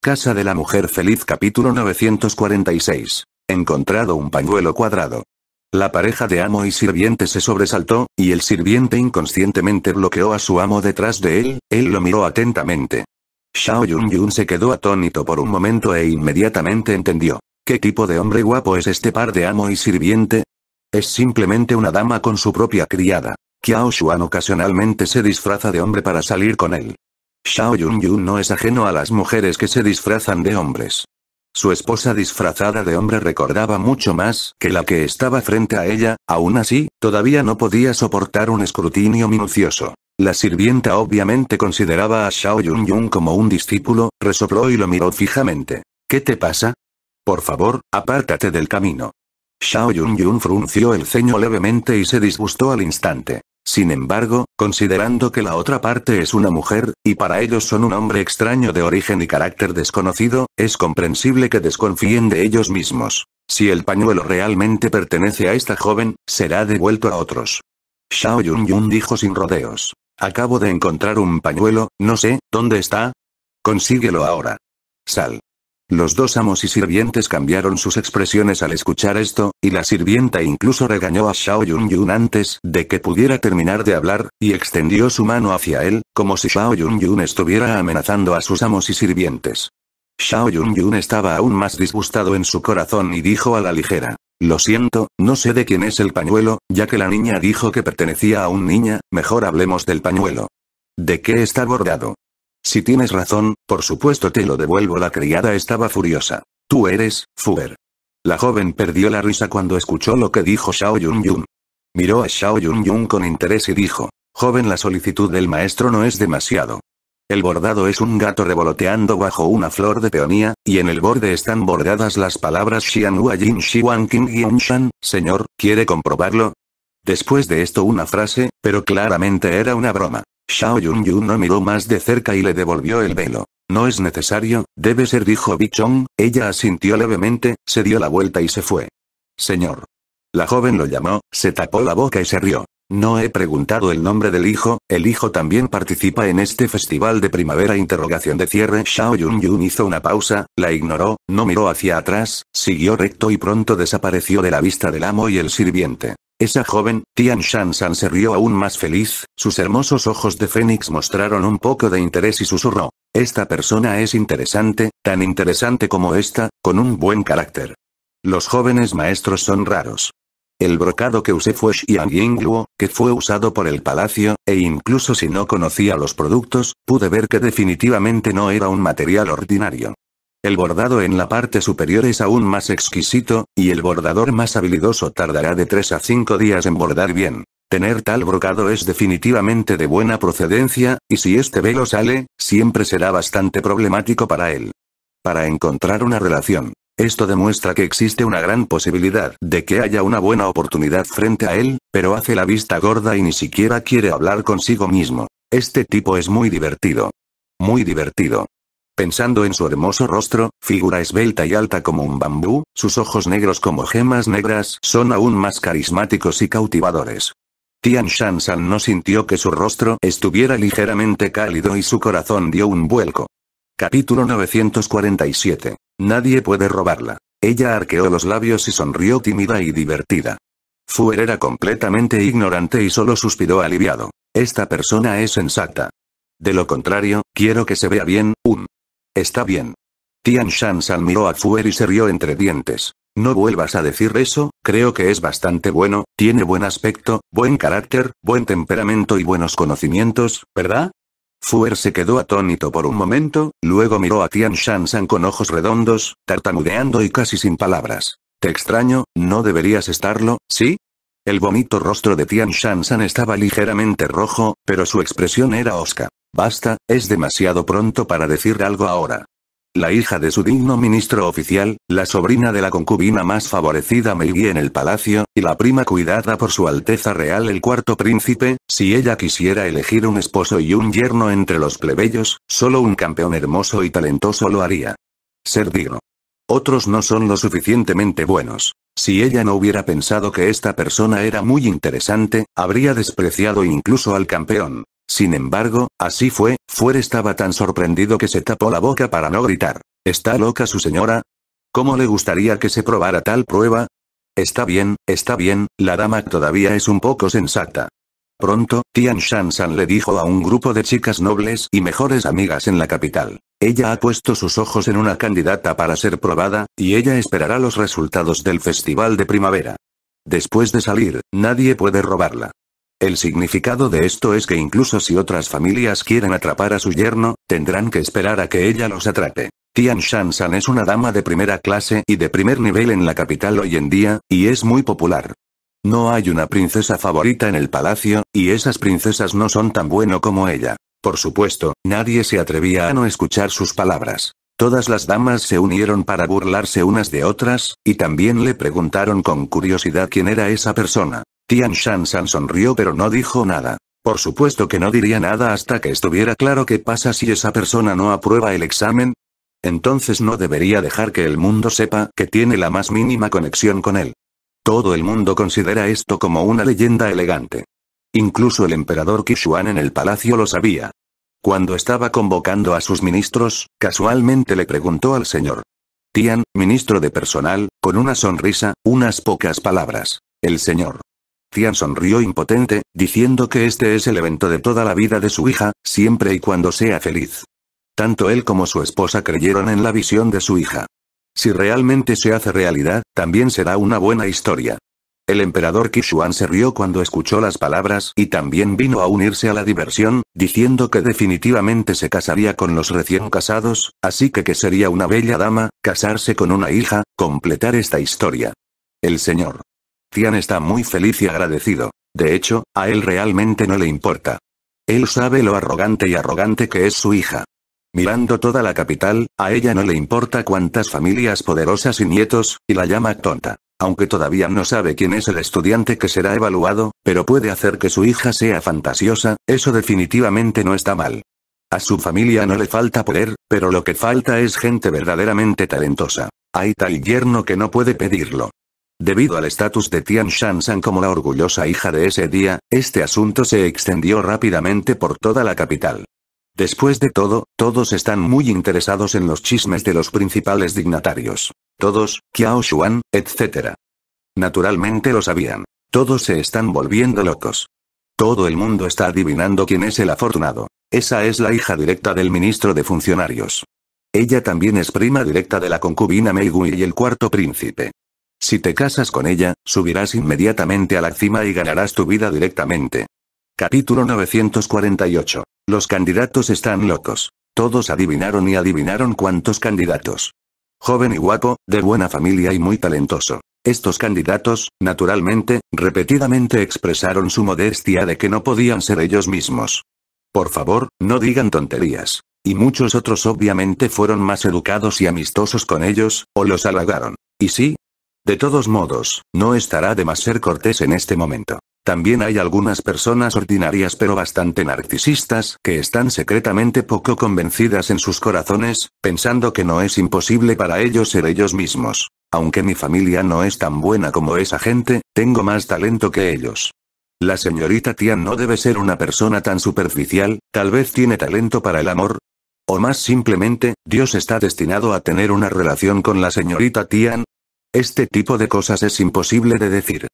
Casa de la Mujer Feliz capítulo 946. Encontrado un pañuelo cuadrado. La pareja de amo y sirviente se sobresaltó, y el sirviente inconscientemente bloqueó a su amo detrás de él, él lo miró atentamente. Xiao Yun se quedó atónito por un momento e inmediatamente entendió. ¿Qué tipo de hombre guapo es este par de amo y sirviente? Es simplemente una dama con su propia criada. Xiao Xuan ocasionalmente se disfraza de hombre para salir con él. Xiao Yunyun no es ajeno a las mujeres que se disfrazan de hombres. Su esposa disfrazada de hombre recordaba mucho más que la que estaba frente a ella, aún así, todavía no podía soportar un escrutinio minucioso. La sirvienta obviamente consideraba a Xiao Yunyun como un discípulo, resopló y lo miró fijamente. ¿Qué te pasa? Por favor, apártate del camino. Xiao Yunyun frunció el ceño levemente y se disgustó al instante. Sin embargo, considerando que la otra parte es una mujer, y para ellos son un hombre extraño de origen y carácter desconocido, es comprensible que desconfíen de ellos mismos. Si el pañuelo realmente pertenece a esta joven, será devuelto a otros. Xiao Yun dijo sin rodeos. Acabo de encontrar un pañuelo, no sé, ¿dónde está? Consíguelo ahora. Sal. Los dos amos y sirvientes cambiaron sus expresiones al escuchar esto, y la sirvienta incluso regañó a Shao Yunyun antes de que pudiera terminar de hablar, y extendió su mano hacia él, como si Shao Yun estuviera amenazando a sus amos y sirvientes. Shao Yun estaba aún más disgustado en su corazón y dijo a la ligera, lo siento, no sé de quién es el pañuelo, ya que la niña dijo que pertenecía a un niña, mejor hablemos del pañuelo. ¿De qué está bordado? Si tienes razón, por supuesto te lo devuelvo. La criada estaba furiosa. Tú eres, Fuer. La joven perdió la risa cuando escuchó lo que dijo Shao Yun Yun. Miró a Shao Yun Yun con interés y dijo, joven la solicitud del maestro no es demasiado. El bordado es un gato revoloteando bajo una flor de peonía, y en el borde están bordadas las palabras Xian Hua Jin Shi Wan King Yun Shan, señor, ¿quiere comprobarlo? Después de esto una frase, pero claramente era una broma. Xiao Yunyun no miró más de cerca y le devolvió el velo. No es necesario, debe ser, dijo Bichong, ella asintió levemente, se dio la vuelta y se fue. Señor. La joven lo llamó, se tapó la boca y se rió. No he preguntado el nombre del hijo, el hijo también participa en este festival de primavera interrogación de cierre. Xiao Yunyun hizo una pausa, la ignoró, no miró hacia atrás, siguió recto y pronto desapareció de la vista del amo y el sirviente. Esa joven, Tian Shan San se rió aún más feliz, sus hermosos ojos de Fénix mostraron un poco de interés y susurró. Esta persona es interesante, tan interesante como esta, con un buen carácter. Los jóvenes maestros son raros. El brocado que usé fue Xiang Yingluo, que fue usado por el palacio, e incluso si no conocía los productos, pude ver que definitivamente no era un material ordinario. El bordado en la parte superior es aún más exquisito, y el bordador más habilidoso tardará de 3 a 5 días en bordar bien. Tener tal brocado es definitivamente de buena procedencia, y si este velo sale, siempre será bastante problemático para él. Para encontrar una relación. Esto demuestra que existe una gran posibilidad de que haya una buena oportunidad frente a él, pero hace la vista gorda y ni siquiera quiere hablar consigo mismo. Este tipo es muy divertido. Muy divertido. Pensando en su hermoso rostro, figura esbelta y alta como un bambú, sus ojos negros como gemas negras son aún más carismáticos y cautivadores. Tian shan Shan no sintió que su rostro estuviera ligeramente cálido y su corazón dio un vuelco. Capítulo 947. Nadie puede robarla. Ella arqueó los labios y sonrió tímida y divertida. Fuer era completamente ignorante y solo suspiró aliviado. Esta persona es sensata. De lo contrario, quiero que se vea bien, un Está bien. Tian Shan miró a Fuer y se rió entre dientes. No vuelvas a decir eso, creo que es bastante bueno, tiene buen aspecto, buen carácter, buen temperamento y buenos conocimientos, ¿verdad? Fuer se quedó atónito por un momento, luego miró a Tian Shan San con ojos redondos, tartamudeando y casi sin palabras. Te extraño, no deberías estarlo, ¿sí? El bonito rostro de Tian Shan San estaba ligeramente rojo, pero su expresión era osca. Basta, es demasiado pronto para decir algo ahora. La hija de su digno ministro oficial, la sobrina de la concubina más favorecida Meiji en el palacio, y la prima cuidada por su Alteza Real el cuarto príncipe, si ella quisiera elegir un esposo y un yerno entre los plebeyos, solo un campeón hermoso y talentoso lo haría. Ser digno. Otros no son lo suficientemente buenos. Si ella no hubiera pensado que esta persona era muy interesante, habría despreciado incluso al campeón, sin embargo, así fue, Fuere estaba tan sorprendido que se tapó la boca para no gritar. ¿Está loca su señora? ¿Cómo le gustaría que se probara tal prueba? Está bien, está bien, la dama todavía es un poco sensata. Pronto, Tian Shan le dijo a un grupo de chicas nobles y mejores amigas en la capital. Ella ha puesto sus ojos en una candidata para ser probada, y ella esperará los resultados del festival de primavera. Después de salir, nadie puede robarla. El significado de esto es que incluso si otras familias quieren atrapar a su yerno, tendrán que esperar a que ella los atrape. Tian Shan es una dama de primera clase y de primer nivel en la capital hoy en día, y es muy popular. No hay una princesa favorita en el palacio, y esas princesas no son tan bueno como ella. Por supuesto, nadie se atrevía a no escuchar sus palabras. Todas las damas se unieron para burlarse unas de otras, y también le preguntaron con curiosidad quién era esa persona. Tian Shan San sonrió pero no dijo nada. Por supuesto que no diría nada hasta que estuviera claro qué pasa si esa persona no aprueba el examen. Entonces no debería dejar que el mundo sepa que tiene la más mínima conexión con él. Todo el mundo considera esto como una leyenda elegante. Incluso el emperador Kishuan en el palacio lo sabía. Cuando estaba convocando a sus ministros, casualmente le preguntó al señor. Tian, ministro de personal, con una sonrisa, unas pocas palabras. El señor. Tian sonrió impotente, diciendo que este es el evento de toda la vida de su hija, siempre y cuando sea feliz. Tanto él como su esposa creyeron en la visión de su hija. Si realmente se hace realidad, también será una buena historia. El emperador Kishuan se rió cuando escuchó las palabras y también vino a unirse a la diversión, diciendo que definitivamente se casaría con los recién casados, así que que sería una bella dama, casarse con una hija, completar esta historia. El señor Tian está muy feliz y agradecido. De hecho, a él realmente no le importa. Él sabe lo arrogante y arrogante que es su hija. Mirando toda la capital, a ella no le importa cuántas familias poderosas y nietos, y la llama tonta. Aunque todavía no sabe quién es el estudiante que será evaluado, pero puede hacer que su hija sea fantasiosa, eso definitivamente no está mal. A su familia no le falta poder, pero lo que falta es gente verdaderamente talentosa. Hay tal yerno que no puede pedirlo. Debido al estatus de Tian Shan como la orgullosa hija de ese día, este asunto se extendió rápidamente por toda la capital. Después de todo, todos están muy interesados en los chismes de los principales dignatarios. Todos, Qiao Xuan, etc. Naturalmente lo sabían. Todos se están volviendo locos. Todo el mundo está adivinando quién es el afortunado. Esa es la hija directa del ministro de funcionarios. Ella también es prima directa de la concubina Mei Gui y el cuarto príncipe. Si te casas con ella, subirás inmediatamente a la cima y ganarás tu vida directamente. Capítulo 948. Los candidatos están locos. Todos adivinaron y adivinaron cuántos candidatos. Joven y guapo, de buena familia y muy talentoso. Estos candidatos, naturalmente, repetidamente expresaron su modestia de que no podían ser ellos mismos. Por favor, no digan tonterías. Y muchos otros obviamente fueron más educados y amistosos con ellos, o los halagaron. Y sí, de todos modos, no estará de más ser cortés en este momento. También hay algunas personas ordinarias pero bastante narcisistas que están secretamente poco convencidas en sus corazones, pensando que no es imposible para ellos ser ellos mismos. Aunque mi familia no es tan buena como esa gente, tengo más talento que ellos. La señorita Tian no debe ser una persona tan superficial, tal vez tiene talento para el amor, o más simplemente, Dios está destinado a tener una relación con la señorita Tian, este tipo de cosas es imposible de decir.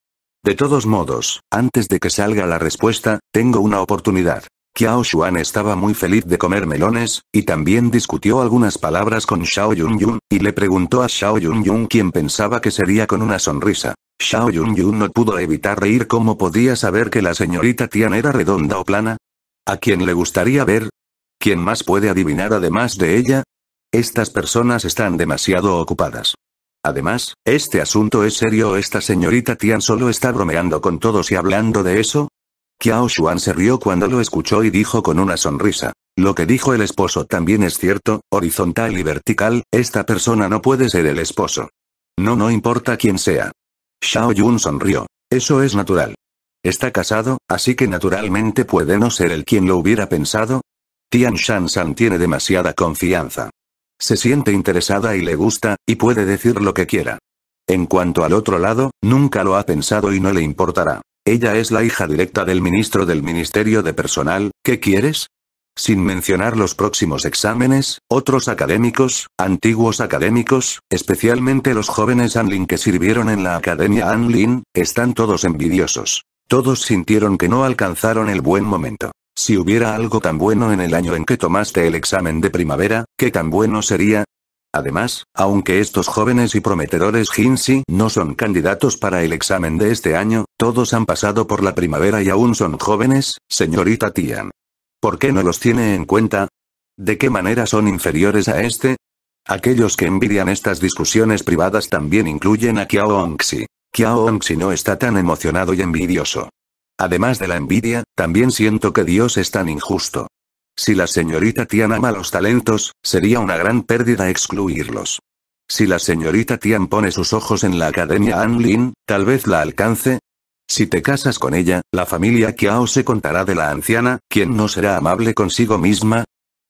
De todos modos, antes de que salga la respuesta, tengo una oportunidad. Xiao Xuan estaba muy feliz de comer melones, y también discutió algunas palabras con Xiao Yunyun, y le preguntó a Xiao Yunyun quién pensaba que sería con una sonrisa. Xiao Yunyun no pudo evitar reír como podía saber que la señorita Tian era redonda o plana. ¿A quién le gustaría ver? ¿Quién más puede adivinar además de ella? Estas personas están demasiado ocupadas. Además, este asunto es serio. Esta señorita Tian solo está bromeando con todos y hablando de eso. Qiao Xuan se rió cuando lo escuchó y dijo con una sonrisa. Lo que dijo el esposo también es cierto, horizontal y vertical, esta persona no puede ser el esposo. No, no importa quién sea. Xiao Yun sonrió. Eso es natural. Está casado, así que naturalmente puede no ser el quien lo hubiera pensado. Tian Shan San tiene demasiada confianza. Se siente interesada y le gusta, y puede decir lo que quiera. En cuanto al otro lado, nunca lo ha pensado y no le importará. Ella es la hija directa del ministro del Ministerio de Personal, ¿qué quieres? Sin mencionar los próximos exámenes, otros académicos, antiguos académicos, especialmente los jóvenes Anlin que sirvieron en la Academia Anlin, están todos envidiosos. Todos sintieron que no alcanzaron el buen momento. Si hubiera algo tan bueno en el año en que tomaste el examen de primavera, ¿qué tan bueno sería? Además, aunque estos jóvenes y prometedores Jinxi no son candidatos para el examen de este año, todos han pasado por la primavera y aún son jóvenes, señorita Tian. ¿Por qué no los tiene en cuenta? ¿De qué manera son inferiores a este? Aquellos que envidian estas discusiones privadas también incluyen a Qiao Hongxi. Qiao Hongxi no está tan emocionado y envidioso. Además de la envidia, también siento que Dios es tan injusto. Si la señorita Tian ama los talentos, sería una gran pérdida excluirlos. Si la señorita Tian pone sus ojos en la Academia Anlin, tal vez la alcance. Si te casas con ella, la familia Kiao se contará de la anciana, quien no será amable consigo misma.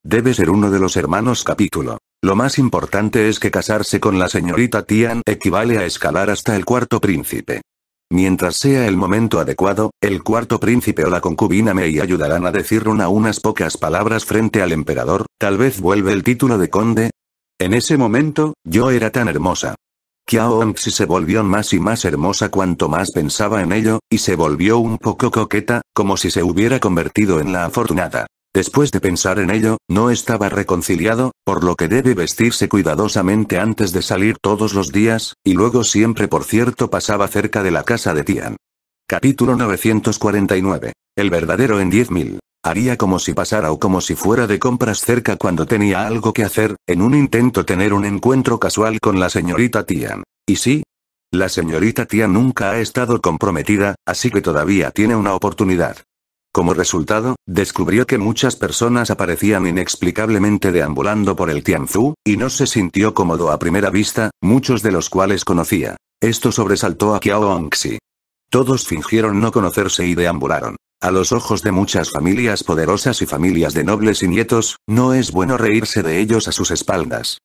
Debe ser uno de los hermanos capítulo. Lo más importante es que casarse con la señorita Tian equivale a escalar hasta el cuarto príncipe. Mientras sea el momento adecuado, el cuarto príncipe o la concubina y ayudarán a decir una unas pocas palabras frente al emperador, tal vez vuelve el título de conde. En ese momento, yo era tan hermosa. Kiao si se volvió más y más hermosa cuanto más pensaba en ello, y se volvió un poco coqueta, como si se hubiera convertido en la afortunada. Después de pensar en ello, no estaba reconciliado, por lo que debe vestirse cuidadosamente antes de salir todos los días, y luego siempre por cierto pasaba cerca de la casa de Tian. Capítulo 949. El verdadero en 10.000. Haría como si pasara o como si fuera de compras cerca cuando tenía algo que hacer, en un intento tener un encuentro casual con la señorita Tian. Y sí, la señorita Tian nunca ha estado comprometida, así que todavía tiene una oportunidad. Como resultado, descubrió que muchas personas aparecían inexplicablemente deambulando por el Tianzhu, y no se sintió cómodo a primera vista, muchos de los cuales conocía. Esto sobresaltó a Kiao Anxi. Todos fingieron no conocerse y deambularon. A los ojos de muchas familias poderosas y familias de nobles y nietos, no es bueno reírse de ellos a sus espaldas.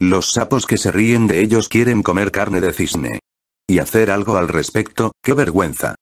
Los sapos que se ríen de ellos quieren comer carne de cisne. Y hacer algo al respecto, qué vergüenza.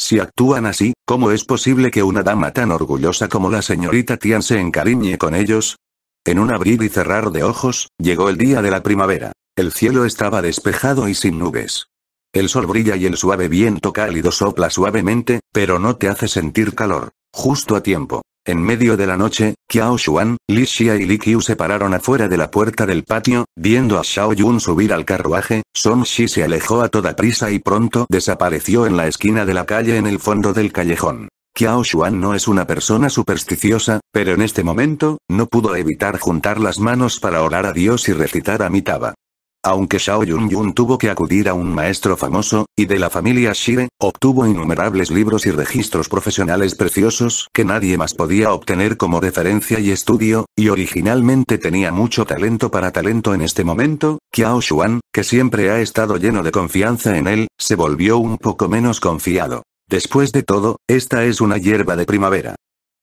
Si actúan así, ¿cómo es posible que una dama tan orgullosa como la señorita Tian se encariñe con ellos? En un abrir y cerrar de ojos, llegó el día de la primavera. El cielo estaba despejado y sin nubes. El sol brilla y el suave viento cálido sopla suavemente, pero no te hace sentir calor. Justo a tiempo. En medio de la noche, Qiao Xuan, Li Xia y Li Qiu se pararon afuera de la puerta del patio, viendo a Xiao Yun subir al carruaje, Song Shi se alejó a toda prisa y pronto desapareció en la esquina de la calle en el fondo del callejón. Qiao Xuan no es una persona supersticiosa, pero en este momento, no pudo evitar juntar las manos para orar a Dios y recitar a Mitaba. Aunque Xiao Yun tuvo que acudir a un maestro famoso, y de la familia Shire, obtuvo innumerables libros y registros profesionales preciosos que nadie más podía obtener como referencia y estudio, y originalmente tenía mucho talento para talento en este momento, Qiao Xuan, que siempre ha estado lleno de confianza en él, se volvió un poco menos confiado. Después de todo, esta es una hierba de primavera.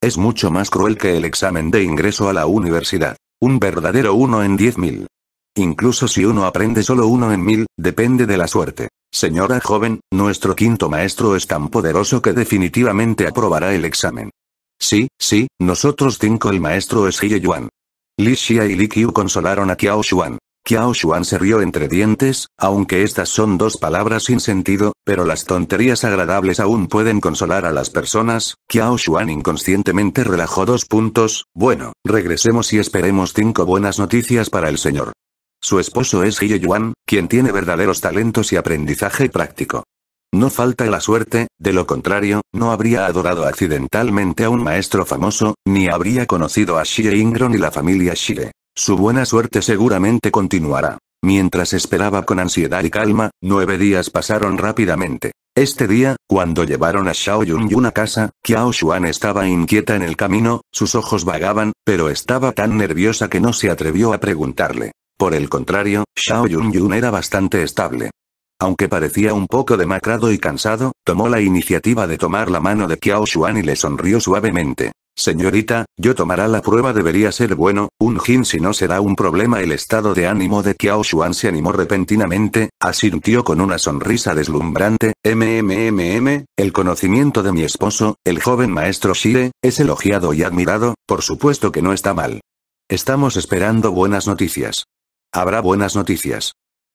Es mucho más cruel que el examen de ingreso a la universidad. Un verdadero uno en 10.000. Incluso si uno aprende solo uno en mil, depende de la suerte. Señora joven, nuestro quinto maestro es tan poderoso que definitivamente aprobará el examen. Sí, sí, nosotros cinco el maestro es Hie Yuan. Li Xia y Li Qiu consolaron a Qiao Xuan. Qiao Xuan se rió entre dientes, aunque estas son dos palabras sin sentido, pero las tonterías agradables aún pueden consolar a las personas, Qiao Xuan inconscientemente relajó dos puntos, bueno, regresemos y esperemos cinco buenas noticias para el señor. Su esposo es Hye Yuan, quien tiene verdaderos talentos y aprendizaje práctico. No falta la suerte, de lo contrario, no habría adorado accidentalmente a un maestro famoso, ni habría conocido a Xie Ingron y la familia Xie. Su buena suerte seguramente continuará. Mientras esperaba con ansiedad y calma, nueve días pasaron rápidamente. Este día, cuando llevaron a Xiao Yun Yun a casa, Xiao Xuan estaba inquieta en el camino, sus ojos vagaban, pero estaba tan nerviosa que no se atrevió a preguntarle. Por el contrario, Xiao Yun era bastante estable. Aunque parecía un poco demacrado y cansado, tomó la iniciativa de tomar la mano de Qiao Xuan y le sonrió suavemente. Señorita, yo tomará la prueba debería ser bueno, un jin si no será un problema el estado de ánimo de Qiao Xuan se animó repentinamente, asintió con una sonrisa deslumbrante, mmmm, el conocimiento de mi esposo, el joven maestro Xie, es elogiado y admirado, por supuesto que no está mal. Estamos esperando buenas noticias. Habrá buenas noticias.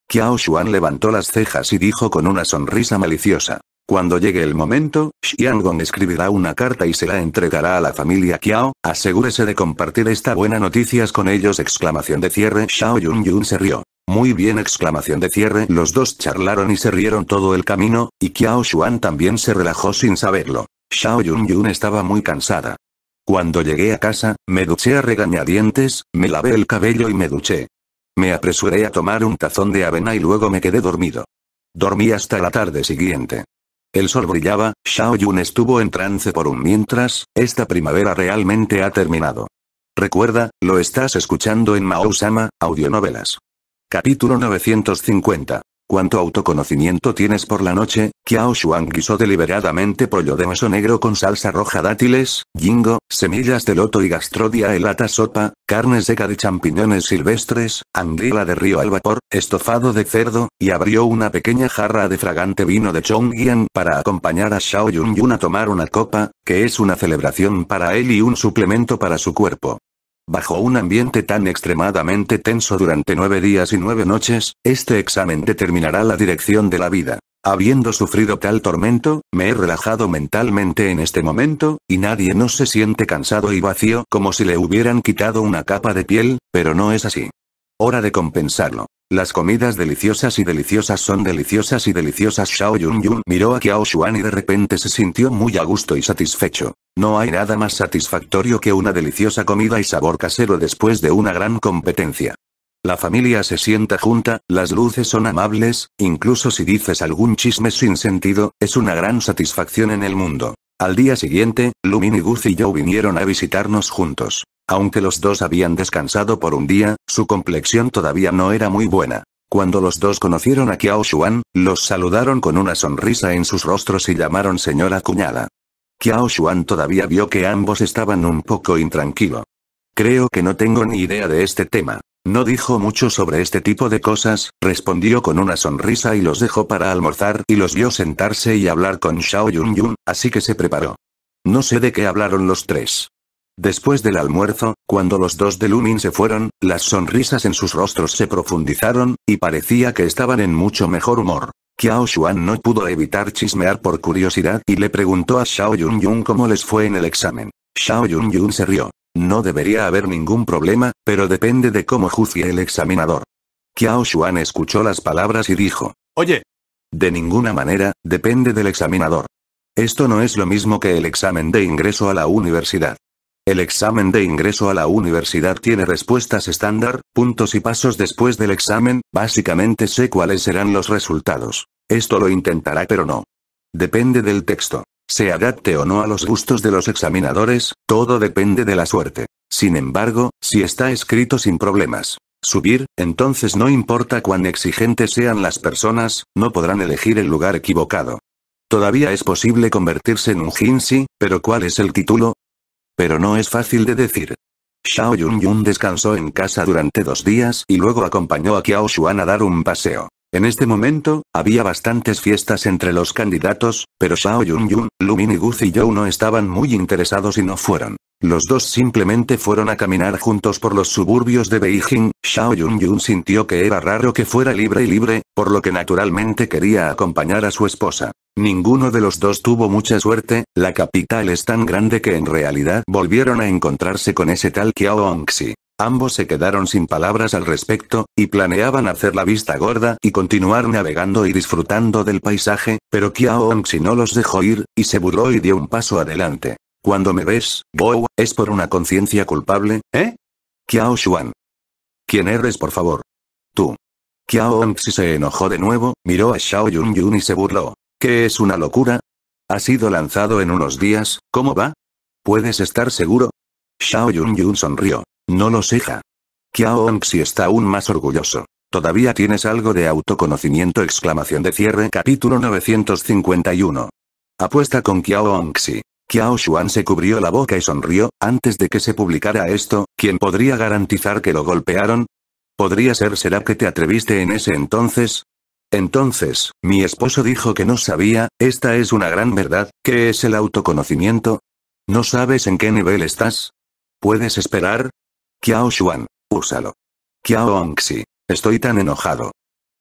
Qiao Xuan levantó las cejas y dijo con una sonrisa maliciosa. Cuando llegue el momento, Xiangong escribirá una carta y se la entregará a la familia Qiao, asegúrese de compartir esta buena noticias con ellos exclamación de cierre Xiao Yun Yun se rió. Muy bien exclamación de cierre los dos charlaron y se rieron todo el camino, y Qiao Xuan también se relajó sin saberlo. Xiao Yun estaba muy cansada. Cuando llegué a casa, me duché a regañadientes, me lavé el cabello y me duché. Me apresuré a tomar un tazón de avena y luego me quedé dormido. Dormí hasta la tarde siguiente. El sol brillaba, Xiao Yun estuvo en trance por un mientras, esta primavera realmente ha terminado. Recuerda, lo estás escuchando en Mao Sama, Audionovelas. Capítulo 950. ¿Cuánto autoconocimiento tienes por la noche? Kiao Shuang guisó deliberadamente pollo de hueso negro con salsa roja dátiles, jingo, semillas de loto y gastrodia helata sopa, carne seca de champiñones silvestres, anguila de río al vapor, estofado de cerdo, y abrió una pequeña jarra de fragante vino de Chongyan para acompañar a Xiao Yun Yun a tomar una copa, que es una celebración para él y un suplemento para su cuerpo. Bajo un ambiente tan extremadamente tenso durante nueve días y nueve noches, este examen determinará la dirección de la vida. Habiendo sufrido tal tormento, me he relajado mentalmente en este momento, y nadie no se siente cansado y vacío como si le hubieran quitado una capa de piel, pero no es así. Hora de compensarlo. Las comidas deliciosas y deliciosas son deliciosas y deliciosas. Shao Yun Yun miró a Xiao Xuan y de repente se sintió muy a gusto y satisfecho. No hay nada más satisfactorio que una deliciosa comida y sabor casero después de una gran competencia. La familia se sienta junta, las luces son amables, incluso si dices algún chisme sin sentido, es una gran satisfacción en el mundo. Al día siguiente, Lumin y Gus y yo vinieron a visitarnos juntos. Aunque los dos habían descansado por un día, su complexión todavía no era muy buena. Cuando los dos conocieron a Kiao Shu'an, los saludaron con una sonrisa en sus rostros y llamaron señora cuñada. Kiao Xuan todavía vio que ambos estaban un poco intranquilo. Creo que no tengo ni idea de este tema. No dijo mucho sobre este tipo de cosas, respondió con una sonrisa y los dejó para almorzar y los vio sentarse y hablar con Xiao Yun así que se preparó. No sé de qué hablaron los tres. Después del almuerzo, cuando los dos de Lumin se fueron, las sonrisas en sus rostros se profundizaron, y parecía que estaban en mucho mejor humor. Xiao Xuan no pudo evitar chismear por curiosidad y le preguntó a Xiao Yunyun Yun cómo les fue en el examen. Xiao Yunyun se rió. No debería haber ningún problema, pero depende de cómo juzgue el examinador. Xiao Xuan escuchó las palabras y dijo. Oye. De ninguna manera, depende del examinador. Esto no es lo mismo que el examen de ingreso a la universidad. El examen de ingreso a la universidad tiene respuestas estándar, puntos y pasos después del examen, básicamente sé cuáles serán los resultados. Esto lo intentará pero no. Depende del texto. Se adapte o no a los gustos de los examinadores, todo depende de la suerte. Sin embargo, si está escrito sin problemas, subir, entonces no importa cuán exigentes sean las personas, no podrán elegir el lugar equivocado. Todavía es posible convertirse en un Jinsi, pero ¿cuál es el título? Pero no es fácil de decir. Xiao Yunyun descansó en casa durante dos días y luego acompañó a Qiao Xuan a dar un paseo. En este momento, había bastantes fiestas entre los candidatos, pero Xiao Yunyun, Yun, Min y Guz no estaban muy interesados y no fueron. Los dos simplemente fueron a caminar juntos por los suburbios de Beijing, Xiao Yunyun sintió que era raro que fuera libre y libre, por lo que naturalmente quería acompañar a su esposa. Ninguno de los dos tuvo mucha suerte, la capital es tan grande que en realidad volvieron a encontrarse con ese tal Kiao Hongxi. Ambos se quedaron sin palabras al respecto, y planeaban hacer la vista gorda y continuar navegando y disfrutando del paisaje, pero Kiao si no los dejó ir, y se burló y dio un paso adelante. Cuando me ves, Bo, es por una conciencia culpable, ¿eh? Kiao Xuan. ¿Quién eres por favor? Tú. Kiao Xi se enojó de nuevo, miró a Xiao Yun y se burló. ¿Qué es una locura? Ha sido lanzado en unos días, ¿cómo va? ¿Puedes estar seguro? Xiao Yun Yun sonrió. No lo sé, ja. Kiao Onxi está aún más orgulloso. Todavía tienes algo de autoconocimiento exclamación de cierre capítulo 951. Apuesta con Kiao Onxi. Kiao Xuan se cubrió la boca y sonrió, antes de que se publicara esto, ¿quién podría garantizar que lo golpearon? ¿Podría ser será que te atreviste en ese entonces? Entonces, mi esposo dijo que no sabía, esta es una gran verdad, ¿qué es el autoconocimiento? ¿No sabes en qué nivel estás? ¿Puedes esperar? Qiao Xuan. Úsalo. Qiao Onxi. Estoy tan enojado.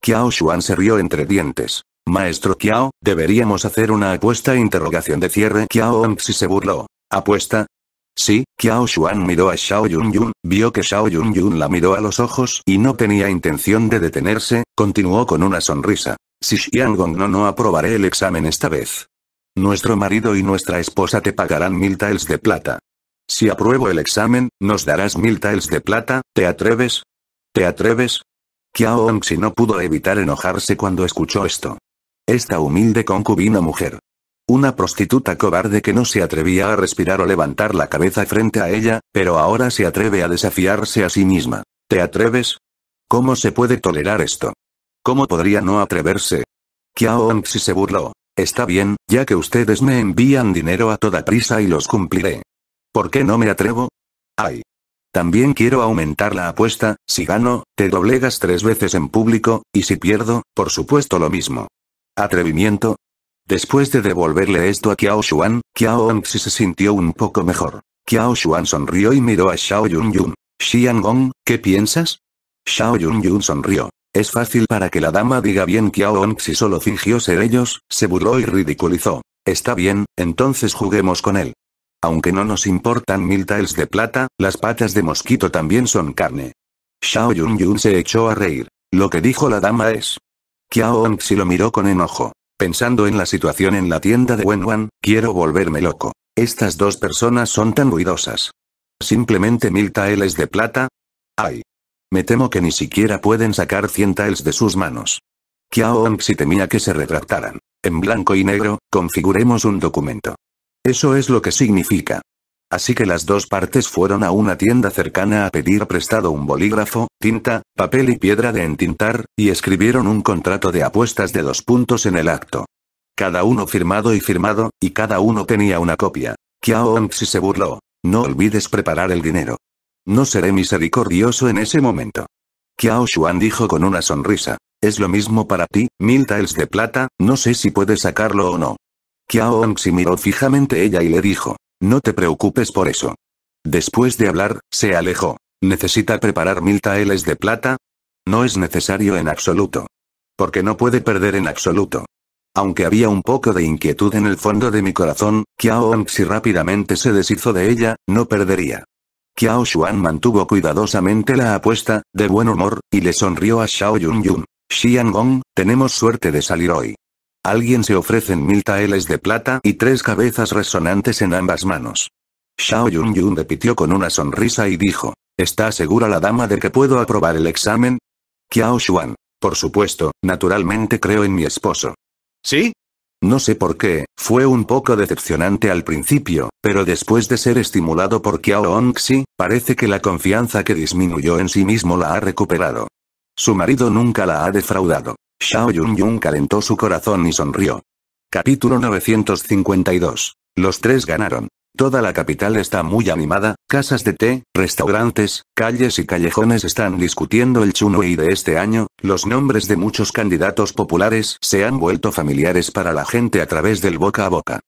Qiao Xuan se rió entre dientes. Maestro Qiao, deberíamos hacer una apuesta interrogación de cierre. Qiao Onxi se burló. ¿Apuesta? Sí, Qiao Xuan miró a Xiao Yunyun, vio que Xiao Yunyun la miró a los ojos y no tenía intención de detenerse, continuó con una sonrisa. Si Xiang Gong no, no aprobaré el examen esta vez. Nuestro marido y nuestra esposa te pagarán mil taels de plata. Si apruebo el examen, nos darás mil tiles de plata, ¿te atreves? ¿Te atreves? Qiao si no pudo evitar enojarse cuando escuchó esto. Esta humilde concubina mujer. Una prostituta cobarde que no se atrevía a respirar o levantar la cabeza frente a ella, pero ahora se atreve a desafiarse a sí misma. ¿Te atreves? ¿Cómo se puede tolerar esto? ¿Cómo podría no atreverse? Qiao si se burló. Está bien, ya que ustedes me envían dinero a toda prisa y los cumpliré. ¿Por qué no me atrevo? ¡Ay! También quiero aumentar la apuesta, si gano, te doblegas tres veces en público, y si pierdo, por supuesto lo mismo. ¿Atrevimiento? Después de devolverle esto a Kiao Xuan, Qiao Onxi se sintió un poco mejor. Kiao Xuan sonrió y miró a Xiao Yun Yun. ¿qué piensas? Xiao Yun sonrió. Es fácil para que la dama diga bien Kiao si solo fingió ser ellos, se burló y ridiculizó. Está bien, entonces juguemos con él. Aunque no nos importan mil tiles de plata, las patas de mosquito también son carne. Xiao Yun se echó a reír. Lo que dijo la dama es. Qiao si lo miró con enojo. Pensando en la situación en la tienda de Wenwan, quiero volverme loco. Estas dos personas son tan ruidosas. Simplemente mil taels de plata. Ay. Me temo que ni siquiera pueden sacar cien taels de sus manos. Qiao si temía que se retractaran. En blanco y negro, configuremos un documento. Eso es lo que significa. Así que las dos partes fueron a una tienda cercana a pedir prestado un bolígrafo, tinta, papel y piedra de entintar, y escribieron un contrato de apuestas de dos puntos en el acto. Cada uno firmado y firmado, y cada uno tenía una copia. Kiao Anxi se burló. No olvides preparar el dinero. No seré misericordioso en ese momento. Kiao Xuan dijo con una sonrisa. Es lo mismo para ti, mil taels de plata, no sé si puedes sacarlo o no. Kiao Onxi miró fijamente ella y le dijo. No te preocupes por eso. Después de hablar, se alejó. ¿Necesita preparar mil taeles de plata? No es necesario en absoluto. Porque no puede perder en absoluto. Aunque había un poco de inquietud en el fondo de mi corazón, Kiao Onxi rápidamente se deshizo de ella, no perdería. Kiao Xuan mantuvo cuidadosamente la apuesta, de buen humor, y le sonrió a Xiao Yunyun. Yun. Gong, tenemos suerte de salir hoy. Alguien se ofrecen mil taeles de plata y tres cabezas resonantes en ambas manos. Xiao Yun Yun repitió con una sonrisa y dijo, ¿está segura la dama de que puedo aprobar el examen? Xiao Xuan, por supuesto, naturalmente creo en mi esposo. ¿Sí? No sé por qué, fue un poco decepcionante al principio, pero después de ser estimulado por Xiao Hongxi, parece que la confianza que disminuyó en sí mismo la ha recuperado. Su marido nunca la ha defraudado. Xiao Yun calentó su corazón y sonrió. Capítulo 952. Los tres ganaron. Toda la capital está muy animada, casas de té, restaurantes, calles y callejones están discutiendo el Chunwei de este año, los nombres de muchos candidatos populares se han vuelto familiares para la gente a través del boca a boca.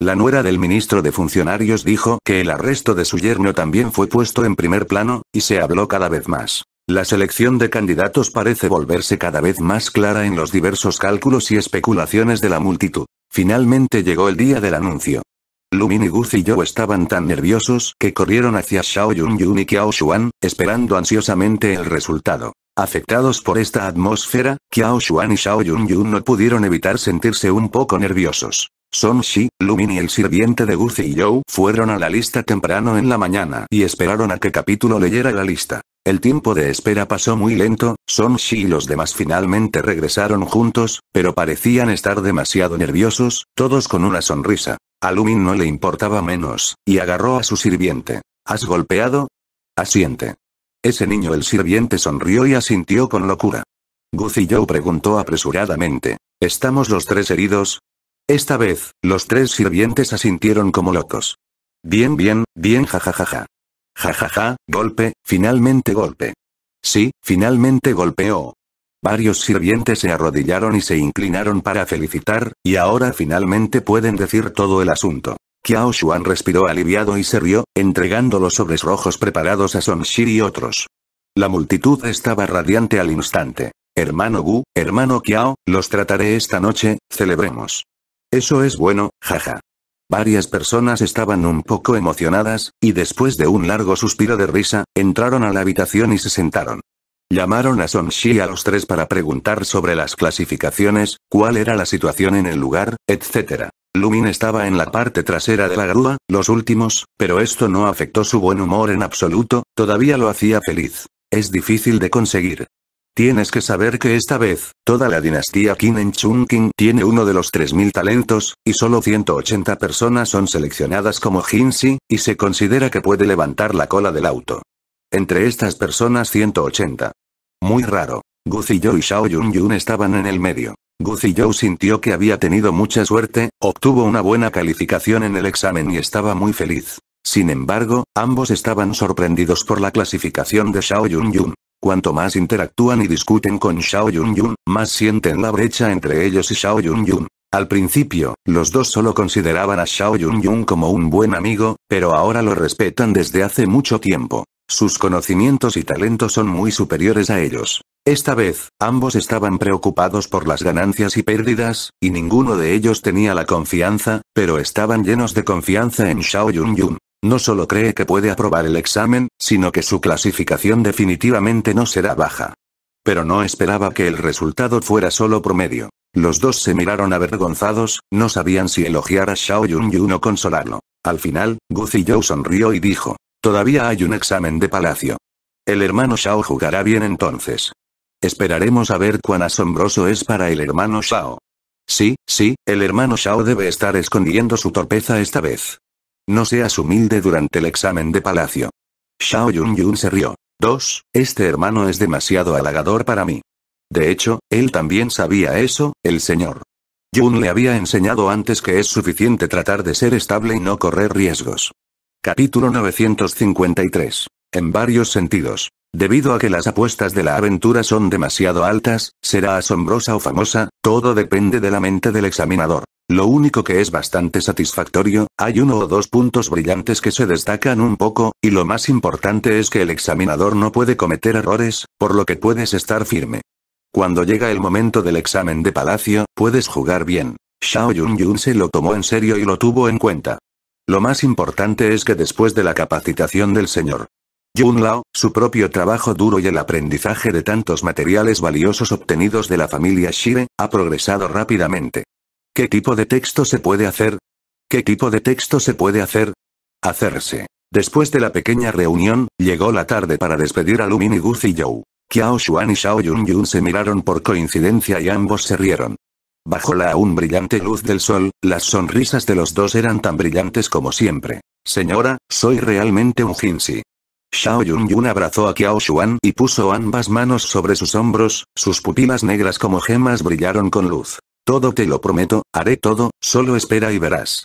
La nuera del ministro de funcionarios dijo que el arresto de su yerno también fue puesto en primer plano, y se habló cada vez más. La selección de candidatos parece volverse cada vez más clara en los diversos cálculos y especulaciones de la multitud. Finalmente llegó el día del anuncio. Lumin y Gu y yo estaban tan nerviosos que corrieron hacia Xiao Yunyun y Qiao Xuan, esperando ansiosamente el resultado. Afectados por esta atmósfera, Qiao Xuan y Xiao Yunyun no pudieron evitar sentirse un poco nerviosos. Son Shi, Lumin y el sirviente de Gu y Joe fueron a la lista temprano en la mañana y esperaron a que Capítulo leyera la lista. El tiempo de espera pasó muy lento, Song Shi y los demás finalmente regresaron juntos, pero parecían estar demasiado nerviosos, todos con una sonrisa. A Lumin no le importaba menos, y agarró a su sirviente. ¿Has golpeado? Asiente. Ese niño el sirviente sonrió y asintió con locura. Guzi preguntó apresuradamente. ¿Estamos los tres heridos? Esta vez, los tres sirvientes asintieron como locos. Bien bien, bien jajajaja. Jajaja, ja, ja, golpe, finalmente golpe. Sí, finalmente golpeó. Varios sirvientes se arrodillaron y se inclinaron para felicitar, y ahora finalmente pueden decir todo el asunto. Kiao Xuan respiró aliviado y se rió, entregando los sobres rojos preparados a Son Shi y otros. La multitud estaba radiante al instante. Hermano Wu, hermano Kiao, los trataré esta noche, celebremos. Eso es bueno, jaja. Varias personas estaban un poco emocionadas, y después de un largo suspiro de risa, entraron a la habitación y se sentaron. Llamaron a Sonshi a los tres para preguntar sobre las clasificaciones, cuál era la situación en el lugar, etc. Lumin estaba en la parte trasera de la grúa, los últimos, pero esto no afectó su buen humor en absoluto, todavía lo hacía feliz. Es difícil de conseguir. Tienes que saber que esta vez, toda la dinastía Qin en Chungking tiene uno de los 3.000 talentos, y solo 180 personas son seleccionadas como Jinxi y se considera que puede levantar la cola del auto. Entre estas personas 180. Muy raro. Ziyou y Shao Yun estaban en el medio. Gu Ziyou sintió que había tenido mucha suerte, obtuvo una buena calificación en el examen y estaba muy feliz. Sin embargo, ambos estaban sorprendidos por la clasificación de Shao Yun Yun. Cuanto más interactúan y discuten con Xiao Yun más sienten la brecha entre ellos y Xiao Yun Al principio, los dos solo consideraban a Xiao Yun como un buen amigo, pero ahora lo respetan desde hace mucho tiempo. Sus conocimientos y talentos son muy superiores a ellos. Esta vez, ambos estaban preocupados por las ganancias y pérdidas, y ninguno de ellos tenía la confianza, pero estaban llenos de confianza en Xiao Yun Yun. No solo cree que puede aprobar el examen, sino que su clasificación definitivamente no será baja. Pero no esperaba que el resultado fuera solo promedio. Los dos se miraron avergonzados, no sabían si elogiar a Xiao Yun o consolarlo. Al final, Gu Zhou sonrió y dijo, todavía hay un examen de palacio. El hermano Xiao jugará bien entonces. Esperaremos a ver cuán asombroso es para el hermano Xiao. Sí, sí, el hermano Xiao debe estar escondiendo su torpeza esta vez. No seas humilde durante el examen de palacio. Xiao Yun se rió. 2. Este hermano es demasiado halagador para mí. De hecho, él también sabía eso, el señor. Yun le había enseñado antes que es suficiente tratar de ser estable y no correr riesgos. Capítulo 953. En varios sentidos. Debido a que las apuestas de la aventura son demasiado altas, será asombrosa o famosa, todo depende de la mente del examinador. Lo único que es bastante satisfactorio, hay uno o dos puntos brillantes que se destacan un poco, y lo más importante es que el examinador no puede cometer errores, por lo que puedes estar firme. Cuando llega el momento del examen de palacio, puedes jugar bien. Xiao Yun se lo tomó en serio y lo tuvo en cuenta. Lo más importante es que después de la capacitación del señor Yun Lao, su propio trabajo duro y el aprendizaje de tantos materiales valiosos obtenidos de la familia Shire, ha progresado rápidamente. ¿Qué tipo de texto se puede hacer? ¿Qué tipo de texto se puede hacer? Hacerse. Después de la pequeña reunión, llegó la tarde para despedir a Lumin y Guz y Joe. Xuan y Shao Yun se miraron por coincidencia y ambos se rieron. Bajo la aún brillante luz del sol, las sonrisas de los dos eran tan brillantes como siempre. Señora, soy realmente un Jinxi. Xiao Yun abrazó a Qiao Xuan y puso ambas manos sobre sus hombros, sus pupilas negras como gemas brillaron con luz. Todo te lo prometo, haré todo, solo espera y verás.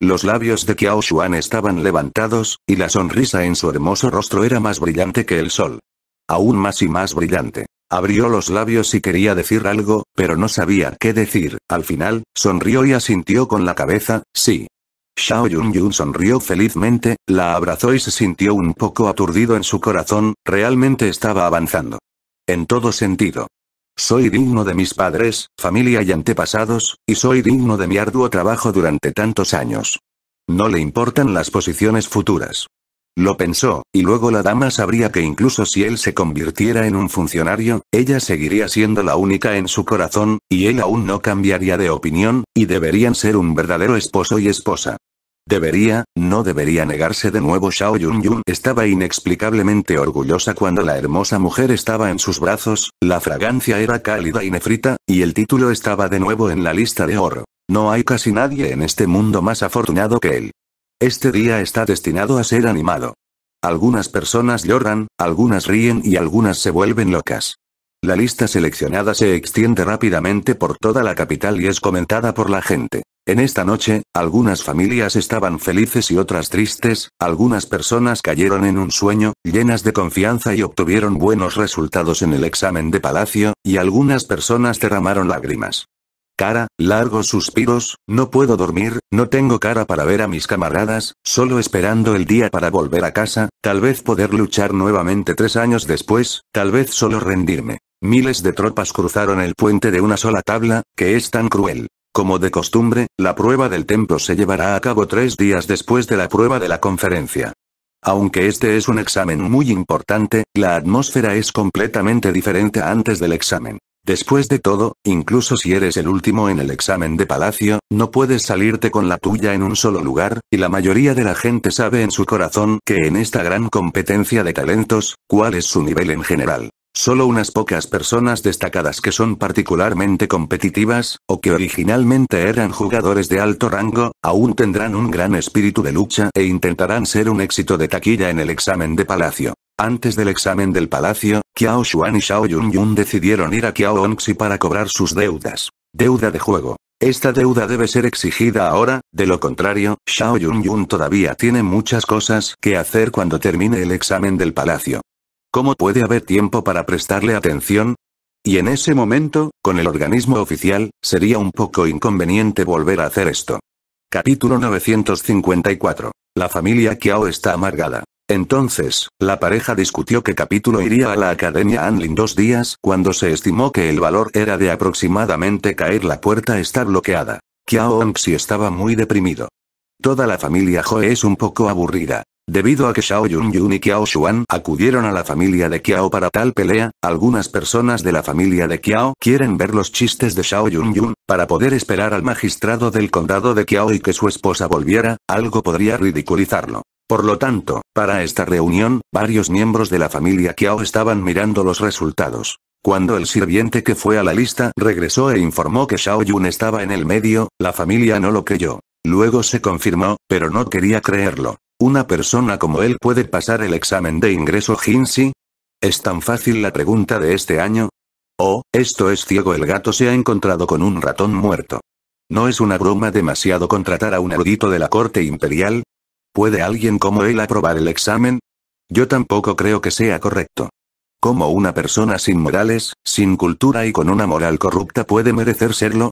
Los labios de Kiao Xuan estaban levantados, y la sonrisa en su hermoso rostro era más brillante que el sol. Aún más y más brillante. Abrió los labios y quería decir algo, pero no sabía qué decir, al final, sonrió y asintió con la cabeza, sí. Xiao Yunyun sonrió felizmente, la abrazó y se sintió un poco aturdido en su corazón, realmente estaba avanzando. En todo sentido. Soy digno de mis padres, familia y antepasados, y soy digno de mi arduo trabajo durante tantos años. No le importan las posiciones futuras. Lo pensó, y luego la dama sabría que incluso si él se convirtiera en un funcionario, ella seguiría siendo la única en su corazón, y él aún no cambiaría de opinión, y deberían ser un verdadero esposo y esposa. Debería, no debería negarse de nuevo Shao Yunyun estaba inexplicablemente orgullosa cuando la hermosa mujer estaba en sus brazos, la fragancia era cálida y nefrita, y el título estaba de nuevo en la lista de oro. No hay casi nadie en este mundo más afortunado que él. Este día está destinado a ser animado. Algunas personas lloran, algunas ríen y algunas se vuelven locas. La lista seleccionada se extiende rápidamente por toda la capital y es comentada por la gente. En esta noche, algunas familias estaban felices y otras tristes, algunas personas cayeron en un sueño, llenas de confianza y obtuvieron buenos resultados en el examen de palacio, y algunas personas derramaron lágrimas. Cara, largos suspiros, no puedo dormir, no tengo cara para ver a mis camaradas, solo esperando el día para volver a casa, tal vez poder luchar nuevamente tres años después, tal vez solo rendirme. Miles de tropas cruzaron el puente de una sola tabla, que es tan cruel. Como de costumbre, la prueba del templo se llevará a cabo tres días después de la prueba de la conferencia. Aunque este es un examen muy importante, la atmósfera es completamente diferente antes del examen. Después de todo, incluso si eres el último en el examen de palacio, no puedes salirte con la tuya en un solo lugar, y la mayoría de la gente sabe en su corazón que en esta gran competencia de talentos, cuál es su nivel en general. Solo unas pocas personas destacadas que son particularmente competitivas, o que originalmente eran jugadores de alto rango, aún tendrán un gran espíritu de lucha e intentarán ser un éxito de taquilla en el examen de palacio. Antes del examen del palacio, Qiao Xuan y Xiao Yunyun decidieron ir a Qiao Onxi para cobrar sus deudas. Deuda de juego. Esta deuda debe ser exigida ahora, de lo contrario, Xiao Yunyun todavía tiene muchas cosas que hacer cuando termine el examen del palacio. ¿Cómo puede haber tiempo para prestarle atención? Y en ese momento, con el organismo oficial, sería un poco inconveniente volver a hacer esto. Capítulo 954. La familia Kiao está amargada. Entonces, la pareja discutió qué capítulo iría a la Academia Anlin dos días cuando se estimó que el valor era de aproximadamente caer la puerta está bloqueada. Kiao Anxi estaba muy deprimido. Toda la familia Joe es un poco aburrida. Debido a que Xiao Yun y Qiao Xuan acudieron a la familia de Qiao para tal pelea, algunas personas de la familia de Qiao quieren ver los chistes de Xiao Yun Yun, para poder esperar al magistrado del condado de Qiao y que su esposa volviera, algo podría ridiculizarlo. Por lo tanto, para esta reunión, varios miembros de la familia Qiao estaban mirando los resultados. Cuando el sirviente que fue a la lista regresó e informó que Xiao Yun estaba en el medio, la familia no lo creyó. Luego se confirmó, pero no quería creerlo. ¿Una persona como él puede pasar el examen de ingreso HINSI? ¿Es tan fácil la pregunta de este año? Oh, esto es ciego el gato se ha encontrado con un ratón muerto. ¿No es una broma demasiado contratar a un erudito de la corte imperial? ¿Puede alguien como él aprobar el examen? Yo tampoco creo que sea correcto. ¿Cómo una persona sin morales, sin cultura y con una moral corrupta puede merecer serlo?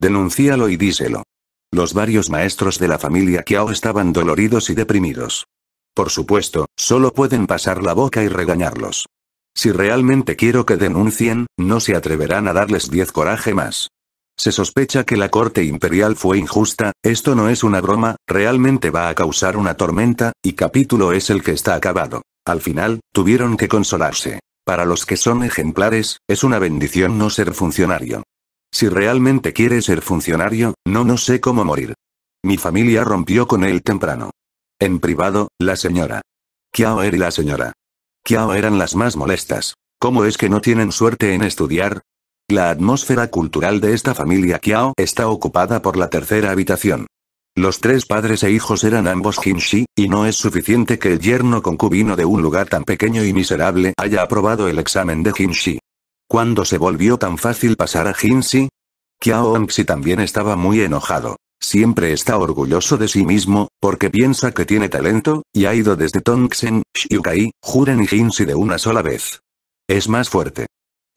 Denúncialo y díselo. Los varios maestros de la familia Kiao estaban doloridos y deprimidos. Por supuesto, solo pueden pasar la boca y regañarlos. Si realmente quiero que denuncien, no se atreverán a darles 10 coraje más. Se sospecha que la corte imperial fue injusta, esto no es una broma, realmente va a causar una tormenta, y capítulo es el que está acabado. Al final, tuvieron que consolarse. Para los que son ejemplares, es una bendición no ser funcionario. Si realmente quiere ser funcionario, no no sé cómo morir. Mi familia rompió con él temprano. En privado, la señora. Kiao y la señora. Kiao eran las más molestas. ¿Cómo es que no tienen suerte en estudiar? La atmósfera cultural de esta familia Kiao está ocupada por la tercera habitación. Los tres padres e hijos eran ambos Jinshi, y no es suficiente que el yerno concubino de un lugar tan pequeño y miserable haya aprobado el examen de Jinshi. ¿Cuándo se volvió tan fácil pasar a Jinxi, Kiao también estaba muy enojado. Siempre está orgulloso de sí mismo, porque piensa que tiene talento, y ha ido desde Tongxen, Xiukai, Juren y Jinxi de una sola vez. Es más fuerte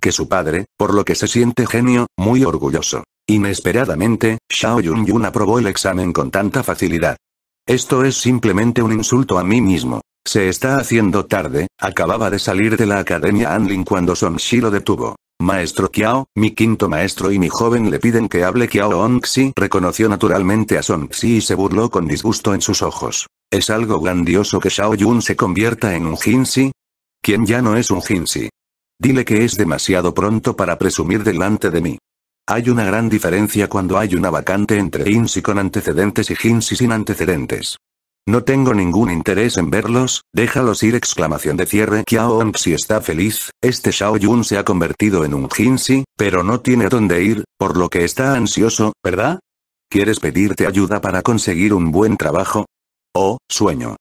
que su padre, por lo que se siente genio, muy orgulloso. Inesperadamente, Xiao Yun Yun aprobó el examen con tanta facilidad. Esto es simplemente un insulto a mí mismo. Se está haciendo tarde, acababa de salir de la academia Anlin cuando Song lo detuvo. Maestro Kiao, mi quinto maestro y mi joven le piden que hable Kiao Onxi reconoció naturalmente a Song Xi y se burló con disgusto en sus ojos. ¿Es algo grandioso que Shao Yun se convierta en un Jinxi? ¿Quién ya no es un Jinxi. Dile que es demasiado pronto para presumir delante de mí. Hay una gran diferencia cuando hay una vacante entre y con antecedentes y Jinzi sin antecedentes. No tengo ningún interés en verlos, déjalos ir exclamación de cierre Kiao si está feliz, este Shao Yun se ha convertido en un Jinsi, pero no tiene dónde ir, por lo que está ansioso, ¿verdad? ¿Quieres pedirte ayuda para conseguir un buen trabajo? Oh, sueño.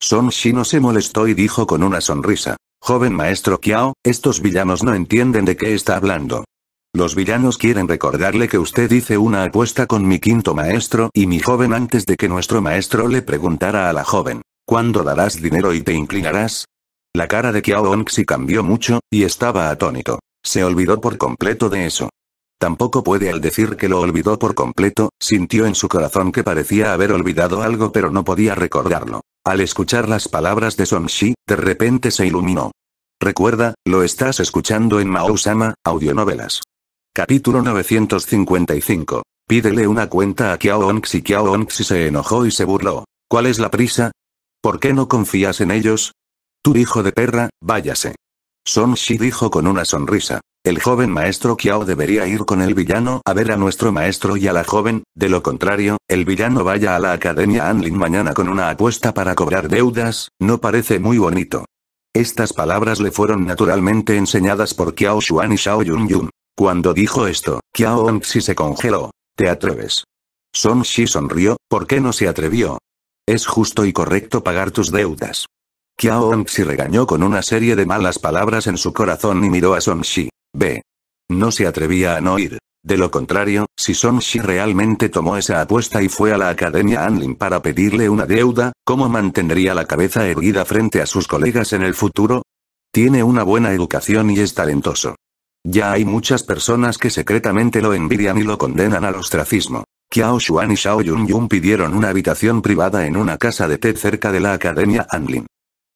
Son no se molestó y dijo con una sonrisa. Joven maestro Kiao, estos villanos no entienden de qué está hablando. Los villanos quieren recordarle que usted dice una apuesta con mi quinto maestro y mi joven antes de que nuestro maestro le preguntara a la joven. ¿Cuándo darás dinero y te inclinarás? La cara de Kiao Onxi cambió mucho, y estaba atónito. Se olvidó por completo de eso. Tampoco puede al decir que lo olvidó por completo, sintió en su corazón que parecía haber olvidado algo pero no podía recordarlo. Al escuchar las palabras de Song de repente se iluminó. Recuerda, lo estás escuchando en Mao-sama, audionovelas. Capítulo 955. Pídele una cuenta a Kiao y Kiao Hongxi se enojó y se burló. ¿Cuál es la prisa? ¿Por qué no confías en ellos? Tu hijo de perra, váyase. Song Shi dijo con una sonrisa. El joven maestro Kiao debería ir con el villano a ver a nuestro maestro y a la joven, de lo contrario, el villano vaya a la academia Anlin mañana con una apuesta para cobrar deudas, no parece muy bonito. Estas palabras le fueron naturalmente enseñadas por Kiao Xuan y Xiao Yun Yun. Cuando dijo esto, Kiao Onxi se congeló. ¿Te atreves? Song Xi sonrió, ¿por qué no se atrevió? Es justo y correcto pagar tus deudas. Kiao Onxi regañó con una serie de malas palabras en su corazón y miró a Song Xi. B. No se atrevía a no ir. De lo contrario, si Song Xi realmente tomó esa apuesta y fue a la Academia Anlin para pedirle una deuda, ¿cómo mantendría la cabeza erguida frente a sus colegas en el futuro? Tiene una buena educación y es talentoso. Ya hay muchas personas que secretamente lo envidian y lo condenan al ostracismo. Qiao Xuan y Xiao Yunyun pidieron una habitación privada en una casa de té cerca de la Academia Anglin.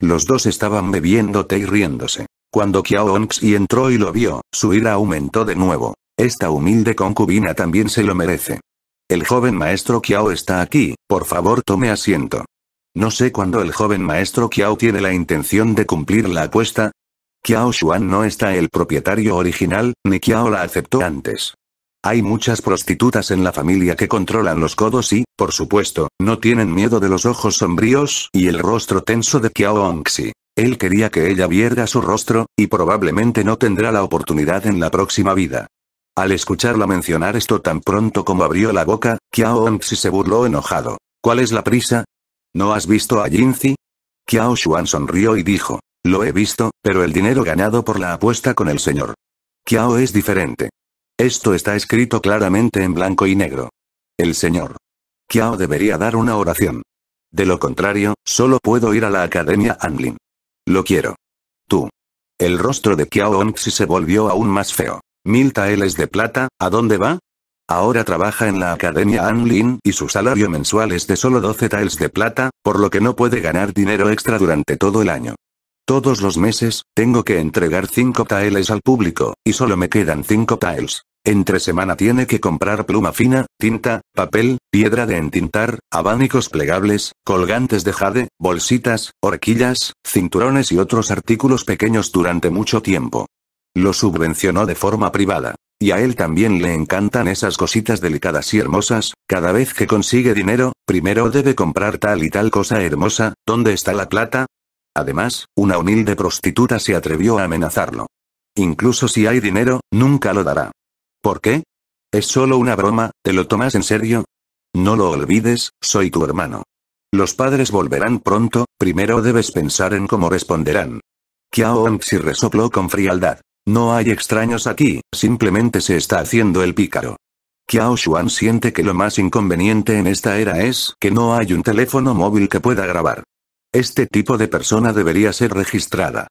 Los dos estaban bebiendo té y riéndose. Cuando Kiao Onxi entró y lo vio, su ira aumentó de nuevo. Esta humilde concubina también se lo merece. El joven maestro Qiao está aquí, por favor tome asiento. No sé cuándo el joven maestro Qiao tiene la intención de cumplir la apuesta, Kiao Xuan no está el propietario original, ni Qiao la aceptó antes. Hay muchas prostitutas en la familia que controlan los codos y, por supuesto, no tienen miedo de los ojos sombríos y el rostro tenso de Qiao Hongxi. Él quería que ella vierga su rostro, y probablemente no tendrá la oportunidad en la próxima vida. Al escucharla mencionar esto tan pronto como abrió la boca, Qiao Hongxi se burló enojado. ¿Cuál es la prisa? ¿No has visto a Jinzi? Qiao Xuan sonrió y dijo, lo he visto, pero el dinero ganado por la apuesta con el señor. Kiao es diferente. Esto está escrito claramente en blanco y negro. El señor. Kiao debería dar una oración. De lo contrario, solo puedo ir a la Academia Anlin. Lo quiero. Tú. El rostro de Kiao Onxi se volvió aún más feo. Mil taels de plata, ¿a dónde va? Ahora trabaja en la Academia Anlin y su salario mensual es de solo 12 taels de plata, por lo que no puede ganar dinero extra durante todo el año. Todos los meses, tengo que entregar 5 tales al público, y solo me quedan 5 taels. Entre semana tiene que comprar pluma fina, tinta, papel, piedra de entintar, abanicos plegables, colgantes de jade, bolsitas, horquillas, cinturones y otros artículos pequeños durante mucho tiempo. Lo subvencionó de forma privada. Y a él también le encantan esas cositas delicadas y hermosas, cada vez que consigue dinero, primero debe comprar tal y tal cosa hermosa, ¿dónde está la plata? Además, una humilde prostituta se atrevió a amenazarlo. Incluso si hay dinero, nunca lo dará. ¿Por qué? Es solo una broma, ¿te lo tomas en serio? No lo olvides, soy tu hermano. Los padres volverán pronto, primero debes pensar en cómo responderán. Kiao Anxi resopló con frialdad. No hay extraños aquí, simplemente se está haciendo el pícaro. Kiao Xuan siente que lo más inconveniente en esta era es que no hay un teléfono móvil que pueda grabar. Este tipo de persona debería ser registrada.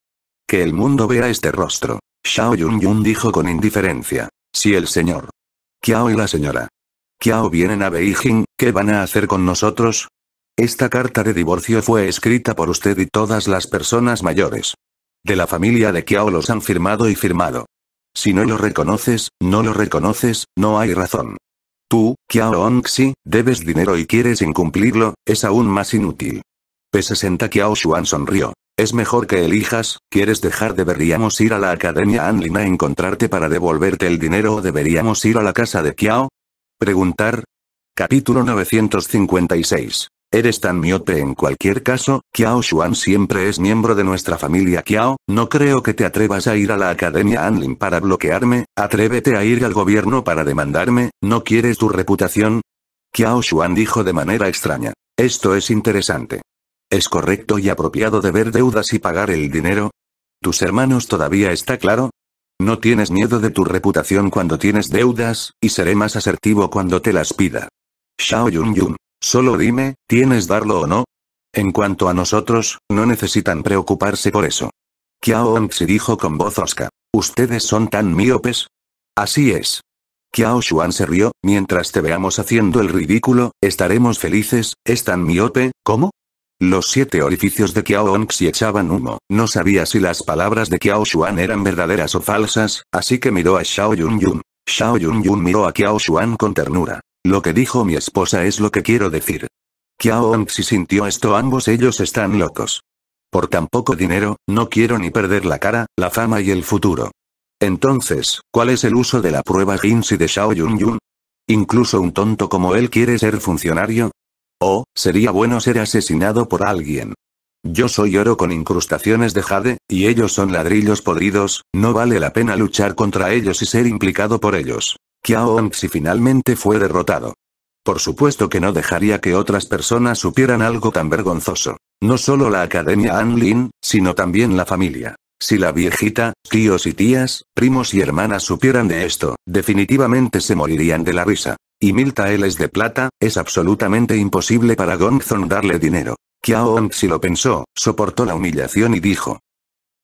Que el mundo vea este rostro. Xiao Yunyun dijo con indiferencia. Si el señor. Kiao y la señora. Kiao vienen a Beijing, ¿qué van a hacer con nosotros? Esta carta de divorcio fue escrita por usted y todas las personas mayores. De la familia de Kiao los han firmado y firmado. Si no lo reconoces, no lo reconoces, no hay razón. Tú, Kiao Onxi, debes dinero y quieres incumplirlo, es aún más inútil. P60 Kiao Xuan sonrió. Es mejor que elijas, ¿quieres dejar? ¿Deberíamos ir a la Academia Anlin a encontrarte para devolverte el dinero o deberíamos ir a la casa de Kiao? Preguntar. Capítulo 956. Eres tan miope en cualquier caso, Kiao Xuan siempre es miembro de nuestra familia Kiao, no creo que te atrevas a ir a la Academia Anlin para bloquearme, atrévete a ir al gobierno para demandarme, ¿no quieres tu reputación? Kiao Xuan dijo de manera extraña. Esto es interesante. ¿Es correcto y apropiado deber deudas y pagar el dinero? ¿Tus hermanos todavía está claro? No tienes miedo de tu reputación cuando tienes deudas, y seré más asertivo cuando te las pida. Xiao Yun Solo dime, ¿tienes darlo o no? En cuanto a nosotros, no necesitan preocuparse por eso. Kiao Onxi dijo con voz osca. ¿Ustedes son tan míopes? Así es. Kiao Xuan se rió, mientras te veamos haciendo el ridículo, estaremos felices, es tan miope, ¿cómo? Los siete orificios de Qiao Hongxi echaban humo, no sabía si las palabras de Qiao Xuan eran verdaderas o falsas, así que miró a Xiao Yun Yun. Xiao Yun miró a Qiao Xuan con ternura. Lo que dijo mi esposa es lo que quiero decir. Qiao Hongxi sintió esto ambos ellos están locos. Por tan poco dinero, no quiero ni perder la cara, la fama y el futuro. Entonces, ¿cuál es el uso de la prueba Jinxi de Xiao Yun Incluso un tonto como él quiere ser funcionario, Oh, sería bueno ser asesinado por alguien. Yo soy oro con incrustaciones de jade, y ellos son ladrillos podridos, no vale la pena luchar contra ellos y ser implicado por ellos. Kiao Anxi finalmente fue derrotado. Por supuesto que no dejaría que otras personas supieran algo tan vergonzoso. No solo la Academia Anlin, sino también la familia. Si la viejita, tíos y tías, primos y hermanas supieran de esto, definitivamente se morirían de la risa y mil taeles de plata, es absolutamente imposible para Gongzong darle dinero. Kiao si lo pensó, soportó la humillación y dijo.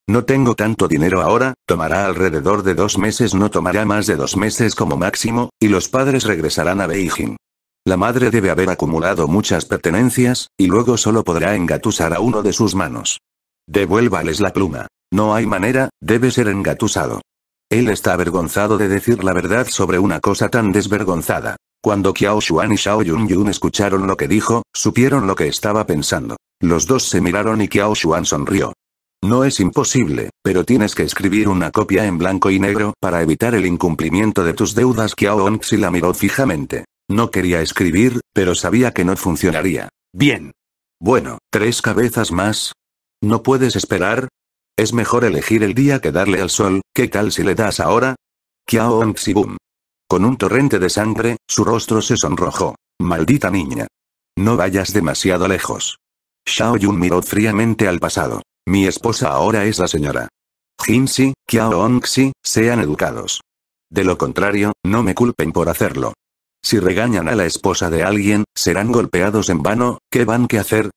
No tengo tanto dinero ahora, tomará alrededor de dos meses, no tomará más de dos meses como máximo, y los padres regresarán a Beijing. La madre debe haber acumulado muchas pertenencias, y luego solo podrá engatusar a uno de sus manos. Devuélvales la pluma. No hay manera, debe ser engatusado. Él está avergonzado de decir la verdad sobre una cosa tan desvergonzada. Cuando Qiao Xuan y Xiao Yun Yun escucharon lo que dijo, supieron lo que estaba pensando. Los dos se miraron y Qiao Xuan sonrió. No es imposible, pero tienes que escribir una copia en blanco y negro para evitar el incumplimiento de tus deudas. Qiao si la miró fijamente. No quería escribir, pero sabía que no funcionaría. Bien. Bueno, tres cabezas más. ¿No puedes esperar? Es mejor elegir el día que darle al sol, ¿qué tal si le das ahora? Qiao Onxi boom. Con un torrente de sangre, su rostro se sonrojó. Maldita niña. No vayas demasiado lejos. Xiao Yun miró fríamente al pasado. Mi esposa ahora es la señora. Jinxi. Kiao Onxi, sean educados. De lo contrario, no me culpen por hacerlo. Si regañan a la esposa de alguien, serán golpeados en vano, ¿qué van que hacer?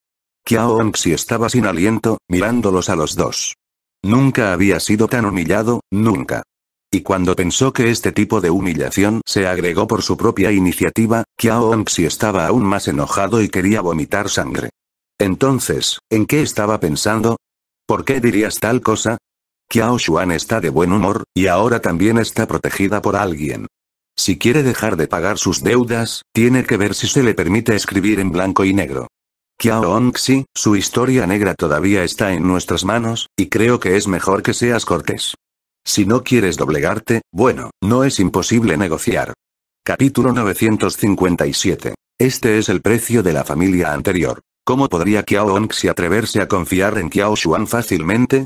Kiao si estaba sin aliento, mirándolos a los dos. Nunca había sido tan humillado, nunca. Y cuando pensó que este tipo de humillación se agregó por su propia iniciativa, Qiao Onxi estaba aún más enojado y quería vomitar sangre. Entonces, ¿en qué estaba pensando? ¿Por qué dirías tal cosa? Qiao Xuan está de buen humor, y ahora también está protegida por alguien. Si quiere dejar de pagar sus deudas, tiene que ver si se le permite escribir en blanco y negro. Qiao Onxi, su historia negra todavía está en nuestras manos, y creo que es mejor que seas cortés. Si no quieres doblegarte, bueno, no es imposible negociar. Capítulo 957. Este es el precio de la familia anterior. ¿Cómo podría Qiao si atreverse a confiar en Kiao Xuan fácilmente?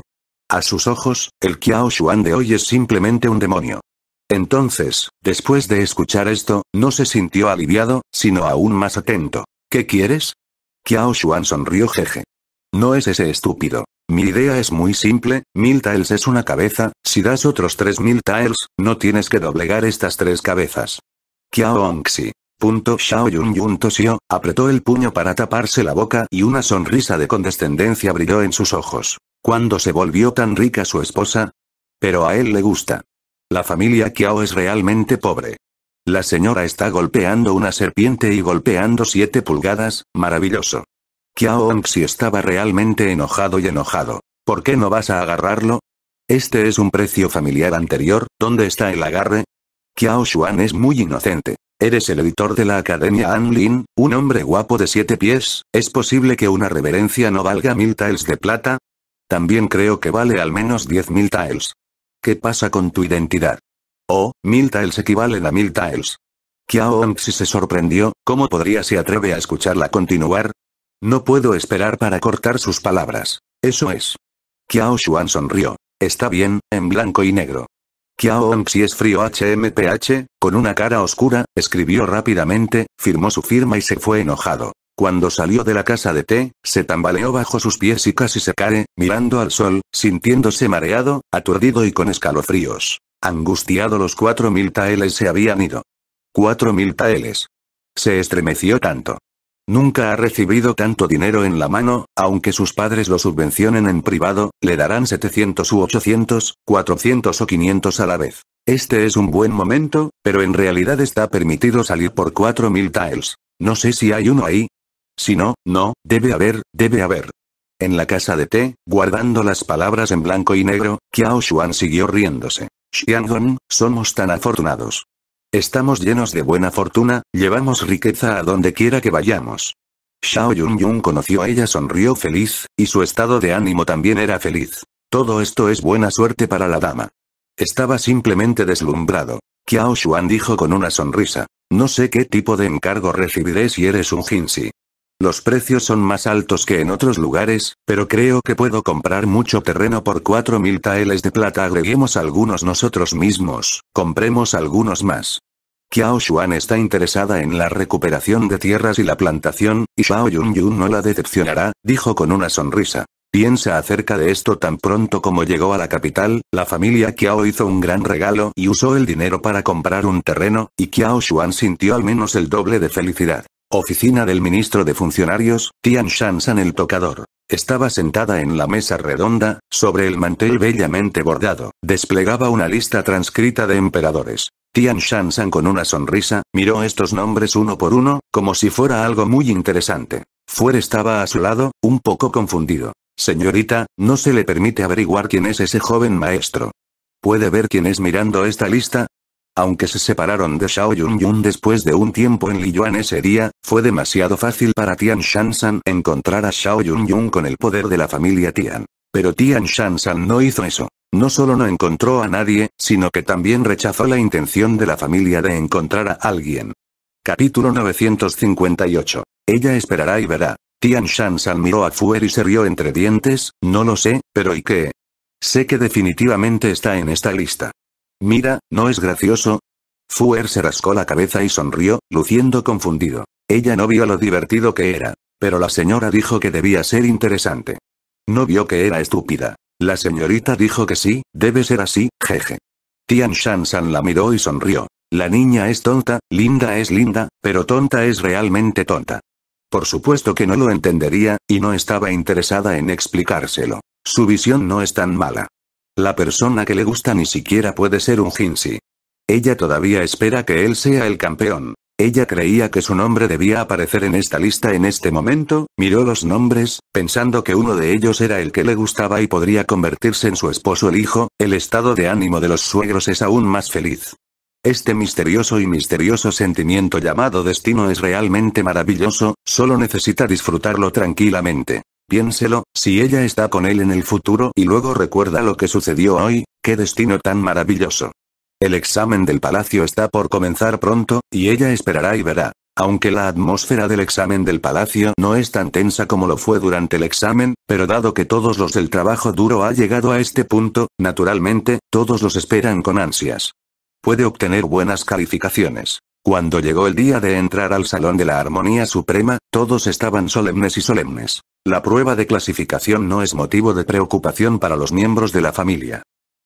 A sus ojos, el Kiao Xuan de hoy es simplemente un demonio. Entonces, después de escuchar esto, no se sintió aliviado, sino aún más atento. ¿Qué quieres? Kiao Xuan sonrió jeje. No es ese estúpido. Mi idea es muy simple, mil tiles es una cabeza, si das otros tres mil tiles, no tienes que doblegar estas tres cabezas. Kiao Onxi. Punto Shao Yun apretó el puño para taparse la boca y una sonrisa de condescendencia brilló en sus ojos. ¿Cuándo se volvió tan rica su esposa? Pero a él le gusta. La familia Kiao es realmente pobre. La señora está golpeando una serpiente y golpeando siete pulgadas, maravilloso. Qiao Anxi estaba realmente enojado y enojado. ¿Por qué no vas a agarrarlo? Este es un precio familiar anterior, ¿dónde está el agarre? Kiao Xuan es muy inocente. Eres el editor de la Academia Anlin, un hombre guapo de siete pies, ¿es posible que una reverencia no valga mil tiles de plata? También creo que vale al menos diez mil tiles. ¿Qué pasa con tu identidad? Oh, mil tiles equivalen a mil tiles. Qiao Anxi se sorprendió, ¿cómo podría se atreve a escucharla continuar? No puedo esperar para cortar sus palabras. Eso es. Kiao Xuan sonrió. Está bien, en blanco y negro. Kiao Hongxi es frío HMPH, con una cara oscura, escribió rápidamente, firmó su firma y se fue enojado. Cuando salió de la casa de té, se tambaleó bajo sus pies y casi se cae, mirando al sol, sintiéndose mareado, aturdido y con escalofríos. Angustiado los cuatro mil taeles se habían ido. Cuatro mil taeles. Se estremeció tanto. Nunca ha recibido tanto dinero en la mano, aunque sus padres lo subvencionen en privado, le darán 700 u 800, 400 o 500 a la vez. Este es un buen momento, pero en realidad está permitido salir por 4000 tiles. No sé si hay uno ahí. Si no, no, debe haber, debe haber. En la casa de té, guardando las palabras en blanco y negro, Xiao Xuan siguió riéndose. Xiangong, somos tan afortunados. Estamos llenos de buena fortuna, llevamos riqueza a donde quiera que vayamos. Xiao Yun conoció a ella, sonrió feliz, y su estado de ánimo también era feliz. Todo esto es buena suerte para la dama. Estaba simplemente deslumbrado. Qiao Xuan dijo con una sonrisa. No sé qué tipo de encargo recibiré si eres un Jinxi. Los precios son más altos que en otros lugares, pero creo que puedo comprar mucho terreno por 4.000 taeles de plata. Agreguemos algunos nosotros mismos, compremos algunos más. Qiao Xuan está interesada en la recuperación de tierras y la plantación, y Xiao Yunyun no la decepcionará, dijo con una sonrisa. Piensa acerca de esto tan pronto como llegó a la capital, la familia Qiao hizo un gran regalo y usó el dinero para comprar un terreno, y Qiao Xuan sintió al menos el doble de felicidad. Oficina del ministro de Funcionarios, Tian Shansan el tocador. Estaba sentada en la mesa redonda, sobre el mantel bellamente bordado. Desplegaba una lista transcrita de emperadores. Tian Shansan con una sonrisa, miró estos nombres uno por uno, como si fuera algo muy interesante. Fuer estaba a su lado, un poco confundido. Señorita, no se le permite averiguar quién es ese joven maestro. ¿Puede ver quién es mirando esta lista? Aunque se separaron de Shao Yun después de un tiempo en Liyuan ese día, fue demasiado fácil para Tian Shansan encontrar a Shao Yun con el poder de la familia Tian. Pero Tian Shansan no hizo eso. No solo no encontró a nadie, sino que también rechazó la intención de la familia de encontrar a alguien. Capítulo 958. Ella esperará y verá. Tian Shansan miró a Fuer y se rió entre dientes, no lo sé, pero ¿y qué? Sé que definitivamente está en esta lista. Mira, ¿no es gracioso? Fuer se rascó la cabeza y sonrió, luciendo confundido. Ella no vio lo divertido que era, pero la señora dijo que debía ser interesante. No vio que era estúpida. La señorita dijo que sí, debe ser así, jeje. Tian Shan Shan la miró y sonrió. La niña es tonta, linda es linda, pero tonta es realmente tonta. Por supuesto que no lo entendería, y no estaba interesada en explicárselo. Su visión no es tan mala. La persona que le gusta ni siquiera puede ser un hinsey Ella todavía espera que él sea el campeón. Ella creía que su nombre debía aparecer en esta lista en este momento, miró los nombres, pensando que uno de ellos era el que le gustaba y podría convertirse en su esposo el hijo, el estado de ánimo de los suegros es aún más feliz. Este misterioso y misterioso sentimiento llamado destino es realmente maravilloso, solo necesita disfrutarlo tranquilamente. Piénselo, si ella está con él en el futuro y luego recuerda lo que sucedió hoy, qué destino tan maravilloso. El examen del palacio está por comenzar pronto, y ella esperará y verá. Aunque la atmósfera del examen del palacio no es tan tensa como lo fue durante el examen, pero dado que todos los del trabajo duro ha llegado a este punto, naturalmente, todos los esperan con ansias. Puede obtener buenas calificaciones. Cuando llegó el día de entrar al Salón de la Armonía Suprema, todos estaban solemnes y solemnes. La prueba de clasificación no es motivo de preocupación para los miembros de la familia.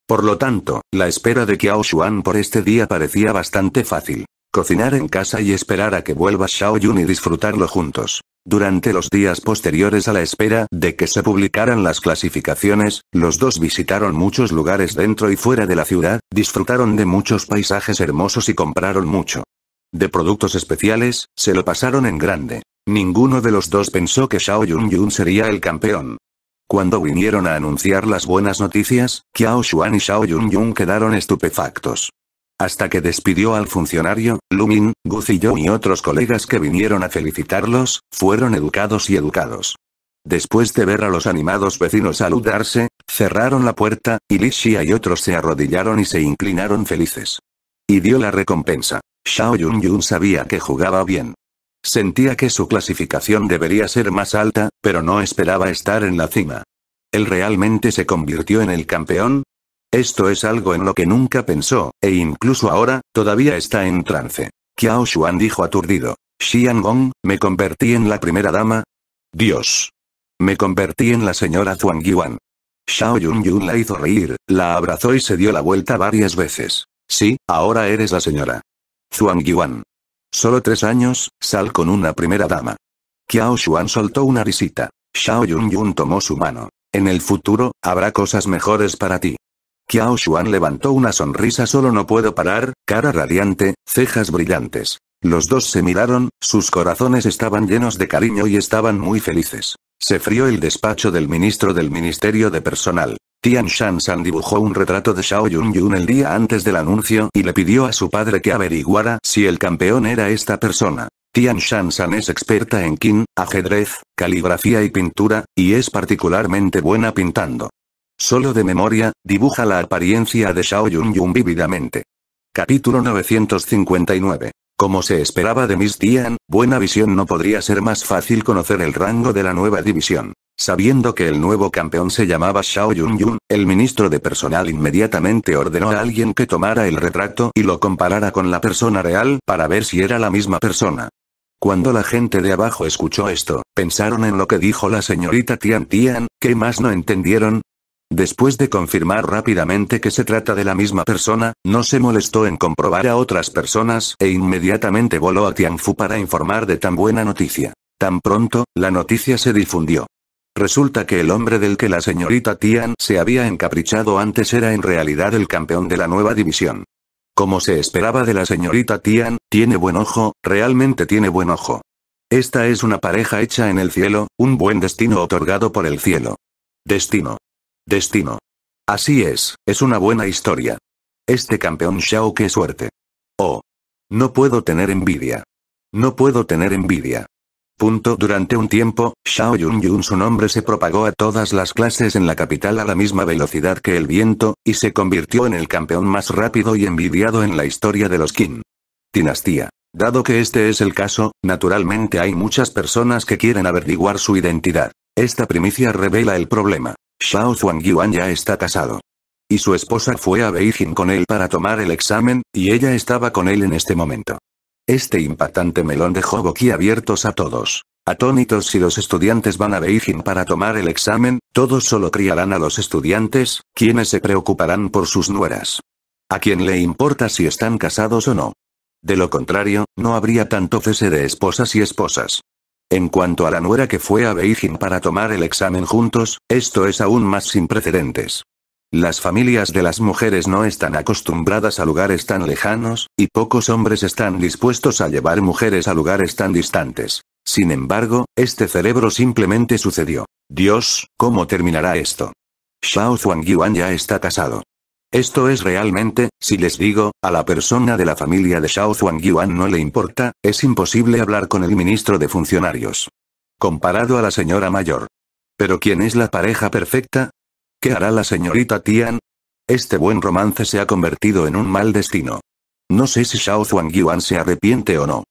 Por lo tanto, la espera de Xiao Xuan por este día parecía bastante fácil. Cocinar en casa y esperar a que vuelva Xiao Yun y disfrutarlo juntos. Durante los días posteriores a la espera de que se publicaran las clasificaciones, los dos visitaron muchos lugares dentro y fuera de la ciudad, disfrutaron de muchos paisajes hermosos y compraron mucho de productos especiales, se lo pasaron en grande. Ninguno de los dos pensó que Xiao Yunyun sería el campeón. Cuando vinieron a anunciar las buenas noticias, Xiao Xuan y Xiao Yun quedaron estupefactos. Hasta que despidió al funcionario, Lumin, Guzillón y otros colegas que vinieron a felicitarlos, fueron educados y educados. Después de ver a los animados vecinos saludarse, cerraron la puerta, y Li Xia y otros se arrodillaron y se inclinaron felices. Y dio la recompensa. Xiao Yunyun sabía que jugaba bien. Sentía que su clasificación debería ser más alta, pero no esperaba estar en la cima. ¿Él realmente se convirtió en el campeón? Esto es algo en lo que nunca pensó, e incluso ahora, todavía está en trance. Qiao Xuan dijo aturdido. Xian Gong, me convertí en la primera dama. Dios. Me convertí en la señora Zhuang Yuan. Xiao Yunyun la hizo reír, la abrazó y se dio la vuelta varias veces. Sí, ahora eres la señora. Zhuang Yuan. Solo tres años, sal con una primera dama. Qiao Xuan soltó una risita. Xiao Yun Yun tomó su mano. En el futuro, habrá cosas mejores para ti. Qiao Xuan levantó una sonrisa solo no puedo parar, cara radiante, cejas brillantes. Los dos se miraron, sus corazones estaban llenos de cariño y estaban muy felices. Se frió el despacho del ministro del Ministerio de Personal. Tian Shanshan dibujó un retrato de Shao Yun Yun el día antes del anuncio y le pidió a su padre que averiguara si el campeón era esta persona. Tian Shanshan es experta en kin, ajedrez, caligrafía y pintura, y es particularmente buena pintando. Solo de memoria, dibuja la apariencia de Shao Yun Yun vívidamente. Capítulo 959 como se esperaba de Miss Tian, Buena Visión no podría ser más fácil conocer el rango de la nueva división. Sabiendo que el nuevo campeón se llamaba Xiao Yunyun, el ministro de personal inmediatamente ordenó a alguien que tomara el retrato y lo comparara con la persona real para ver si era la misma persona. Cuando la gente de abajo escuchó esto, pensaron en lo que dijo la señorita Tian Tian, que más no entendieron, Después de confirmar rápidamente que se trata de la misma persona, no se molestó en comprobar a otras personas e inmediatamente voló a Tianfu para informar de tan buena noticia. Tan pronto, la noticia se difundió. Resulta que el hombre del que la señorita Tian se había encaprichado antes era en realidad el campeón de la nueva división. Como se esperaba de la señorita Tian, tiene buen ojo, realmente tiene buen ojo. Esta es una pareja hecha en el cielo, un buen destino otorgado por el cielo. Destino. Destino. Así es, es una buena historia. Este campeón Shao, qué suerte. Oh. No puedo tener envidia. No puedo tener envidia. Punto. Durante un tiempo, Xiao Yunyun su nombre se propagó a todas las clases en la capital a la misma velocidad que el viento, y se convirtió en el campeón más rápido y envidiado en la historia de los Qin. Dinastía. Dado que este es el caso, naturalmente hay muchas personas que quieren averiguar su identidad. Esta primicia revela el problema. Shao Yuan ya está casado. Y su esposa fue a Beijing con él para tomar el examen, y ella estaba con él en este momento. Este impactante melón dejó boquiabiertos a todos. Atónitos si los estudiantes van a Beijing para tomar el examen, todos solo criarán a los estudiantes, quienes se preocuparán por sus nueras. A quién le importa si están casados o no. De lo contrario, no habría tanto cese de esposas y esposas. En cuanto a la nuera que fue a Beijing para tomar el examen juntos, esto es aún más sin precedentes. Las familias de las mujeres no están acostumbradas a lugares tan lejanos, y pocos hombres están dispuestos a llevar mujeres a lugares tan distantes. Sin embargo, este cerebro simplemente sucedió. Dios, ¿cómo terminará esto? Xiao Yuan ya está casado. Esto es realmente, si les digo, a la persona de la familia de Shao Yuan no le importa, es imposible hablar con el ministro de funcionarios. Comparado a la señora mayor. Pero ¿quién es la pareja perfecta? ¿Qué hará la señorita Tian? Este buen romance se ha convertido en un mal destino. No sé si Shao Yuan se arrepiente o no.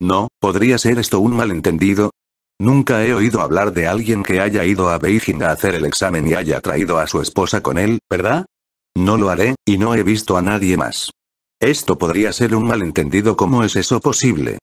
No, ¿podría ser esto un malentendido? Nunca he oído hablar de alguien que haya ido a Beijing a hacer el examen y haya traído a su esposa con él, ¿verdad? No lo haré, y no he visto a nadie más. Esto podría ser un malentendido ¿cómo es eso posible?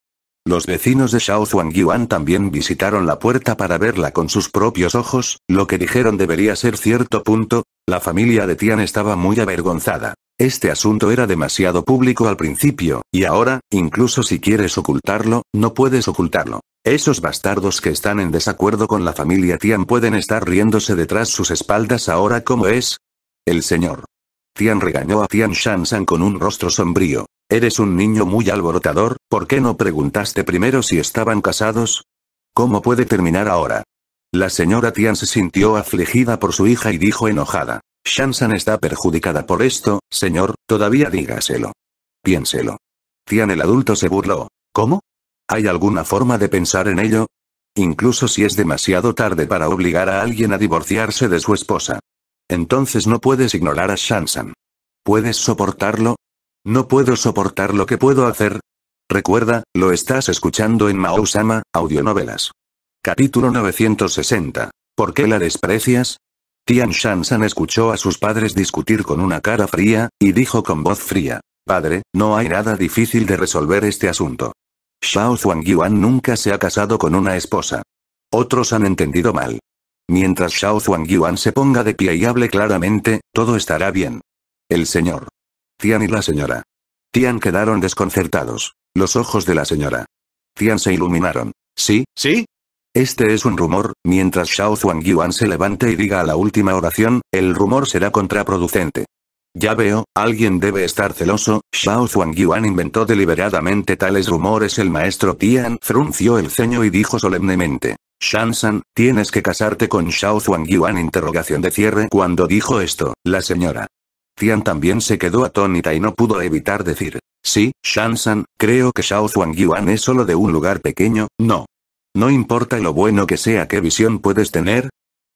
Los vecinos de Shao Yuan también visitaron la puerta para verla con sus propios ojos, lo que dijeron debería ser cierto punto, la familia de Tian estaba muy avergonzada. Este asunto era demasiado público al principio, y ahora, incluso si quieres ocultarlo, no puedes ocultarlo. Esos bastardos que están en desacuerdo con la familia Tian pueden estar riéndose detrás sus espaldas ahora como es. El señor. Tian regañó a Tian Shansan con un rostro sombrío. Eres un niño muy alborotador, ¿por qué no preguntaste primero si estaban casados? ¿Cómo puede terminar ahora? La señora Tian se sintió afligida por su hija y dijo enojada. Shansan está perjudicada por esto, señor, todavía dígaselo. Piénselo. Tian el adulto se burló. ¿Cómo? ¿Hay alguna forma de pensar en ello? Incluso si es demasiado tarde para obligar a alguien a divorciarse de su esposa. Entonces no puedes ignorar a Shansan. ¿Puedes soportarlo? No puedo soportar lo que puedo hacer. Recuerda, lo estás escuchando en Mao Sama, audionovelas. Capítulo 960. ¿Por qué la desprecias? Tian Shan escuchó a sus padres discutir con una cara fría, y dijo con voz fría. Padre, no hay nada difícil de resolver este asunto. Shao Yuan nunca se ha casado con una esposa. Otros han entendido mal. Mientras Shao Zhuang Yuan se ponga de pie y hable claramente, todo estará bien. El señor. Tian y la señora. Tian quedaron desconcertados. Los ojos de la señora. Tian se iluminaron. ¿Sí? ¿Sí? Este es un rumor, mientras Shao Zhuang Yuan se levante y diga la última oración, el rumor será contraproducente. Ya veo, alguien debe estar celoso, Shao Zhuang Yuan inventó deliberadamente tales rumores el maestro Tian frunció el ceño y dijo solemnemente. Shansan, tienes que casarte con Shao Zhuang Yuan interrogación de cierre cuando dijo esto, la señora. Tian también se quedó atónita y no pudo evitar decir. Sí, Shansan, creo que Shao Zhuang Yuan es solo de un lugar pequeño, no. No importa lo bueno que sea qué visión puedes tener.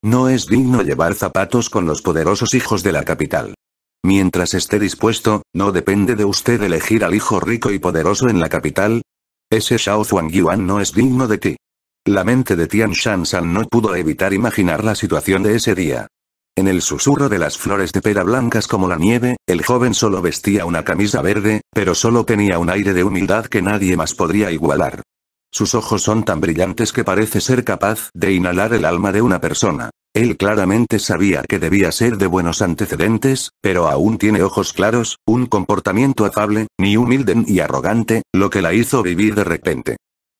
No es digno llevar zapatos con los poderosos hijos de la capital. Mientras esté dispuesto, no depende de usted elegir al hijo rico y poderoso en la capital. Ese Shao Zhuang Yuan no es digno de ti. La mente de Tian Shan-san no pudo evitar imaginar la situación de ese día. En el susurro de las flores de pera blancas como la nieve, el joven solo vestía una camisa verde, pero solo tenía un aire de humildad que nadie más podría igualar. Sus ojos son tan brillantes que parece ser capaz de inhalar el alma de una persona. Él claramente sabía que debía ser de buenos antecedentes, pero aún tiene ojos claros, un comportamiento afable, ni humilde ni arrogante, lo que la hizo vivir de repente.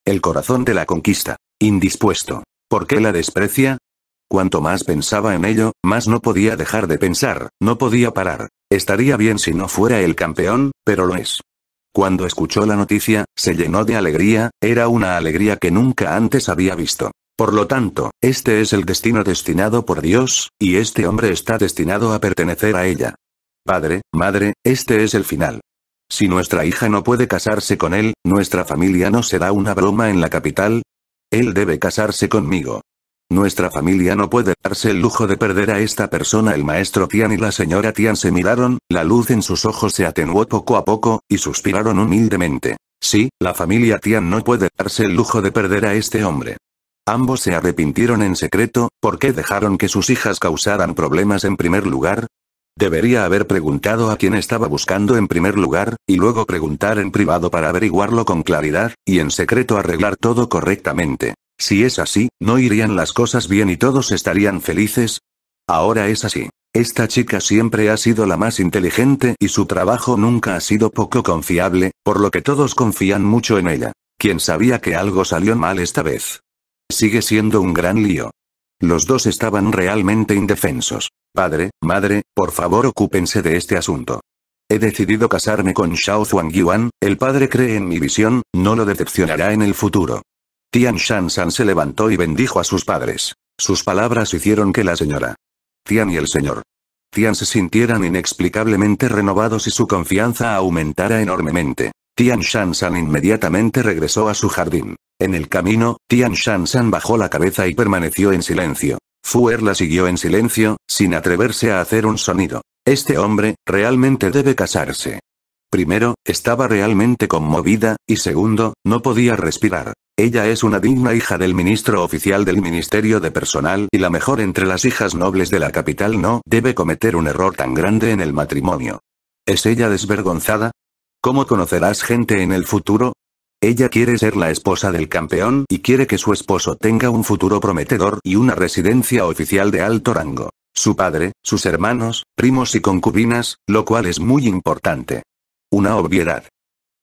El corazón de la conquista. Indispuesto. ¿Por qué la desprecia? Cuanto más pensaba en ello, más no podía dejar de pensar, no podía parar. Estaría bien si no fuera el campeón, pero lo es. Cuando escuchó la noticia, se llenó de alegría, era una alegría que nunca antes había visto. Por lo tanto, este es el destino destinado por Dios, y este hombre está destinado a pertenecer a ella. Padre, madre, este es el final. Si nuestra hija no puede casarse con él, nuestra familia no será una broma en la capital, él debe casarse conmigo. Nuestra familia no puede darse el lujo de perder a esta persona. El maestro Tian y la señora Tian se miraron, la luz en sus ojos se atenuó poco a poco, y suspiraron humildemente. Sí, la familia Tian no puede darse el lujo de perder a este hombre. Ambos se arrepintieron en secreto, ¿por qué dejaron que sus hijas causaran problemas en primer lugar? Debería haber preguntado a quién estaba buscando en primer lugar, y luego preguntar en privado para averiguarlo con claridad, y en secreto arreglar todo correctamente. Si es así, ¿no irían las cosas bien y todos estarían felices? Ahora es así. Esta chica siempre ha sido la más inteligente y su trabajo nunca ha sido poco confiable, por lo que todos confían mucho en ella. ¿Quién sabía que algo salió mal esta vez? Sigue siendo un gran lío. Los dos estaban realmente indefensos. Padre, madre, por favor ocúpense de este asunto. He decidido casarme con Shao Zhuang Yuan, el padre cree en mi visión, no lo decepcionará en el futuro. Tian Shan San se levantó y bendijo a sus padres. Sus palabras hicieron que la señora Tian y el señor Tian se sintieran inexplicablemente renovados y su confianza aumentara enormemente. Tian shan inmediatamente regresó a su jardín. En el camino, Tian shan bajó la cabeza y permaneció en silencio. Fuer la siguió en silencio, sin atreverse a hacer un sonido. Este hombre, realmente debe casarse. Primero, estaba realmente conmovida, y segundo, no podía respirar. Ella es una digna hija del ministro oficial del Ministerio de Personal y la mejor entre las hijas nobles de la capital no debe cometer un error tan grande en el matrimonio. ¿Es ella desvergonzada? ¿Cómo conocerás gente en el futuro? Ella quiere ser la esposa del campeón y quiere que su esposo tenga un futuro prometedor y una residencia oficial de alto rango. Su padre, sus hermanos, primos y concubinas, lo cual es muy importante. Una obviedad.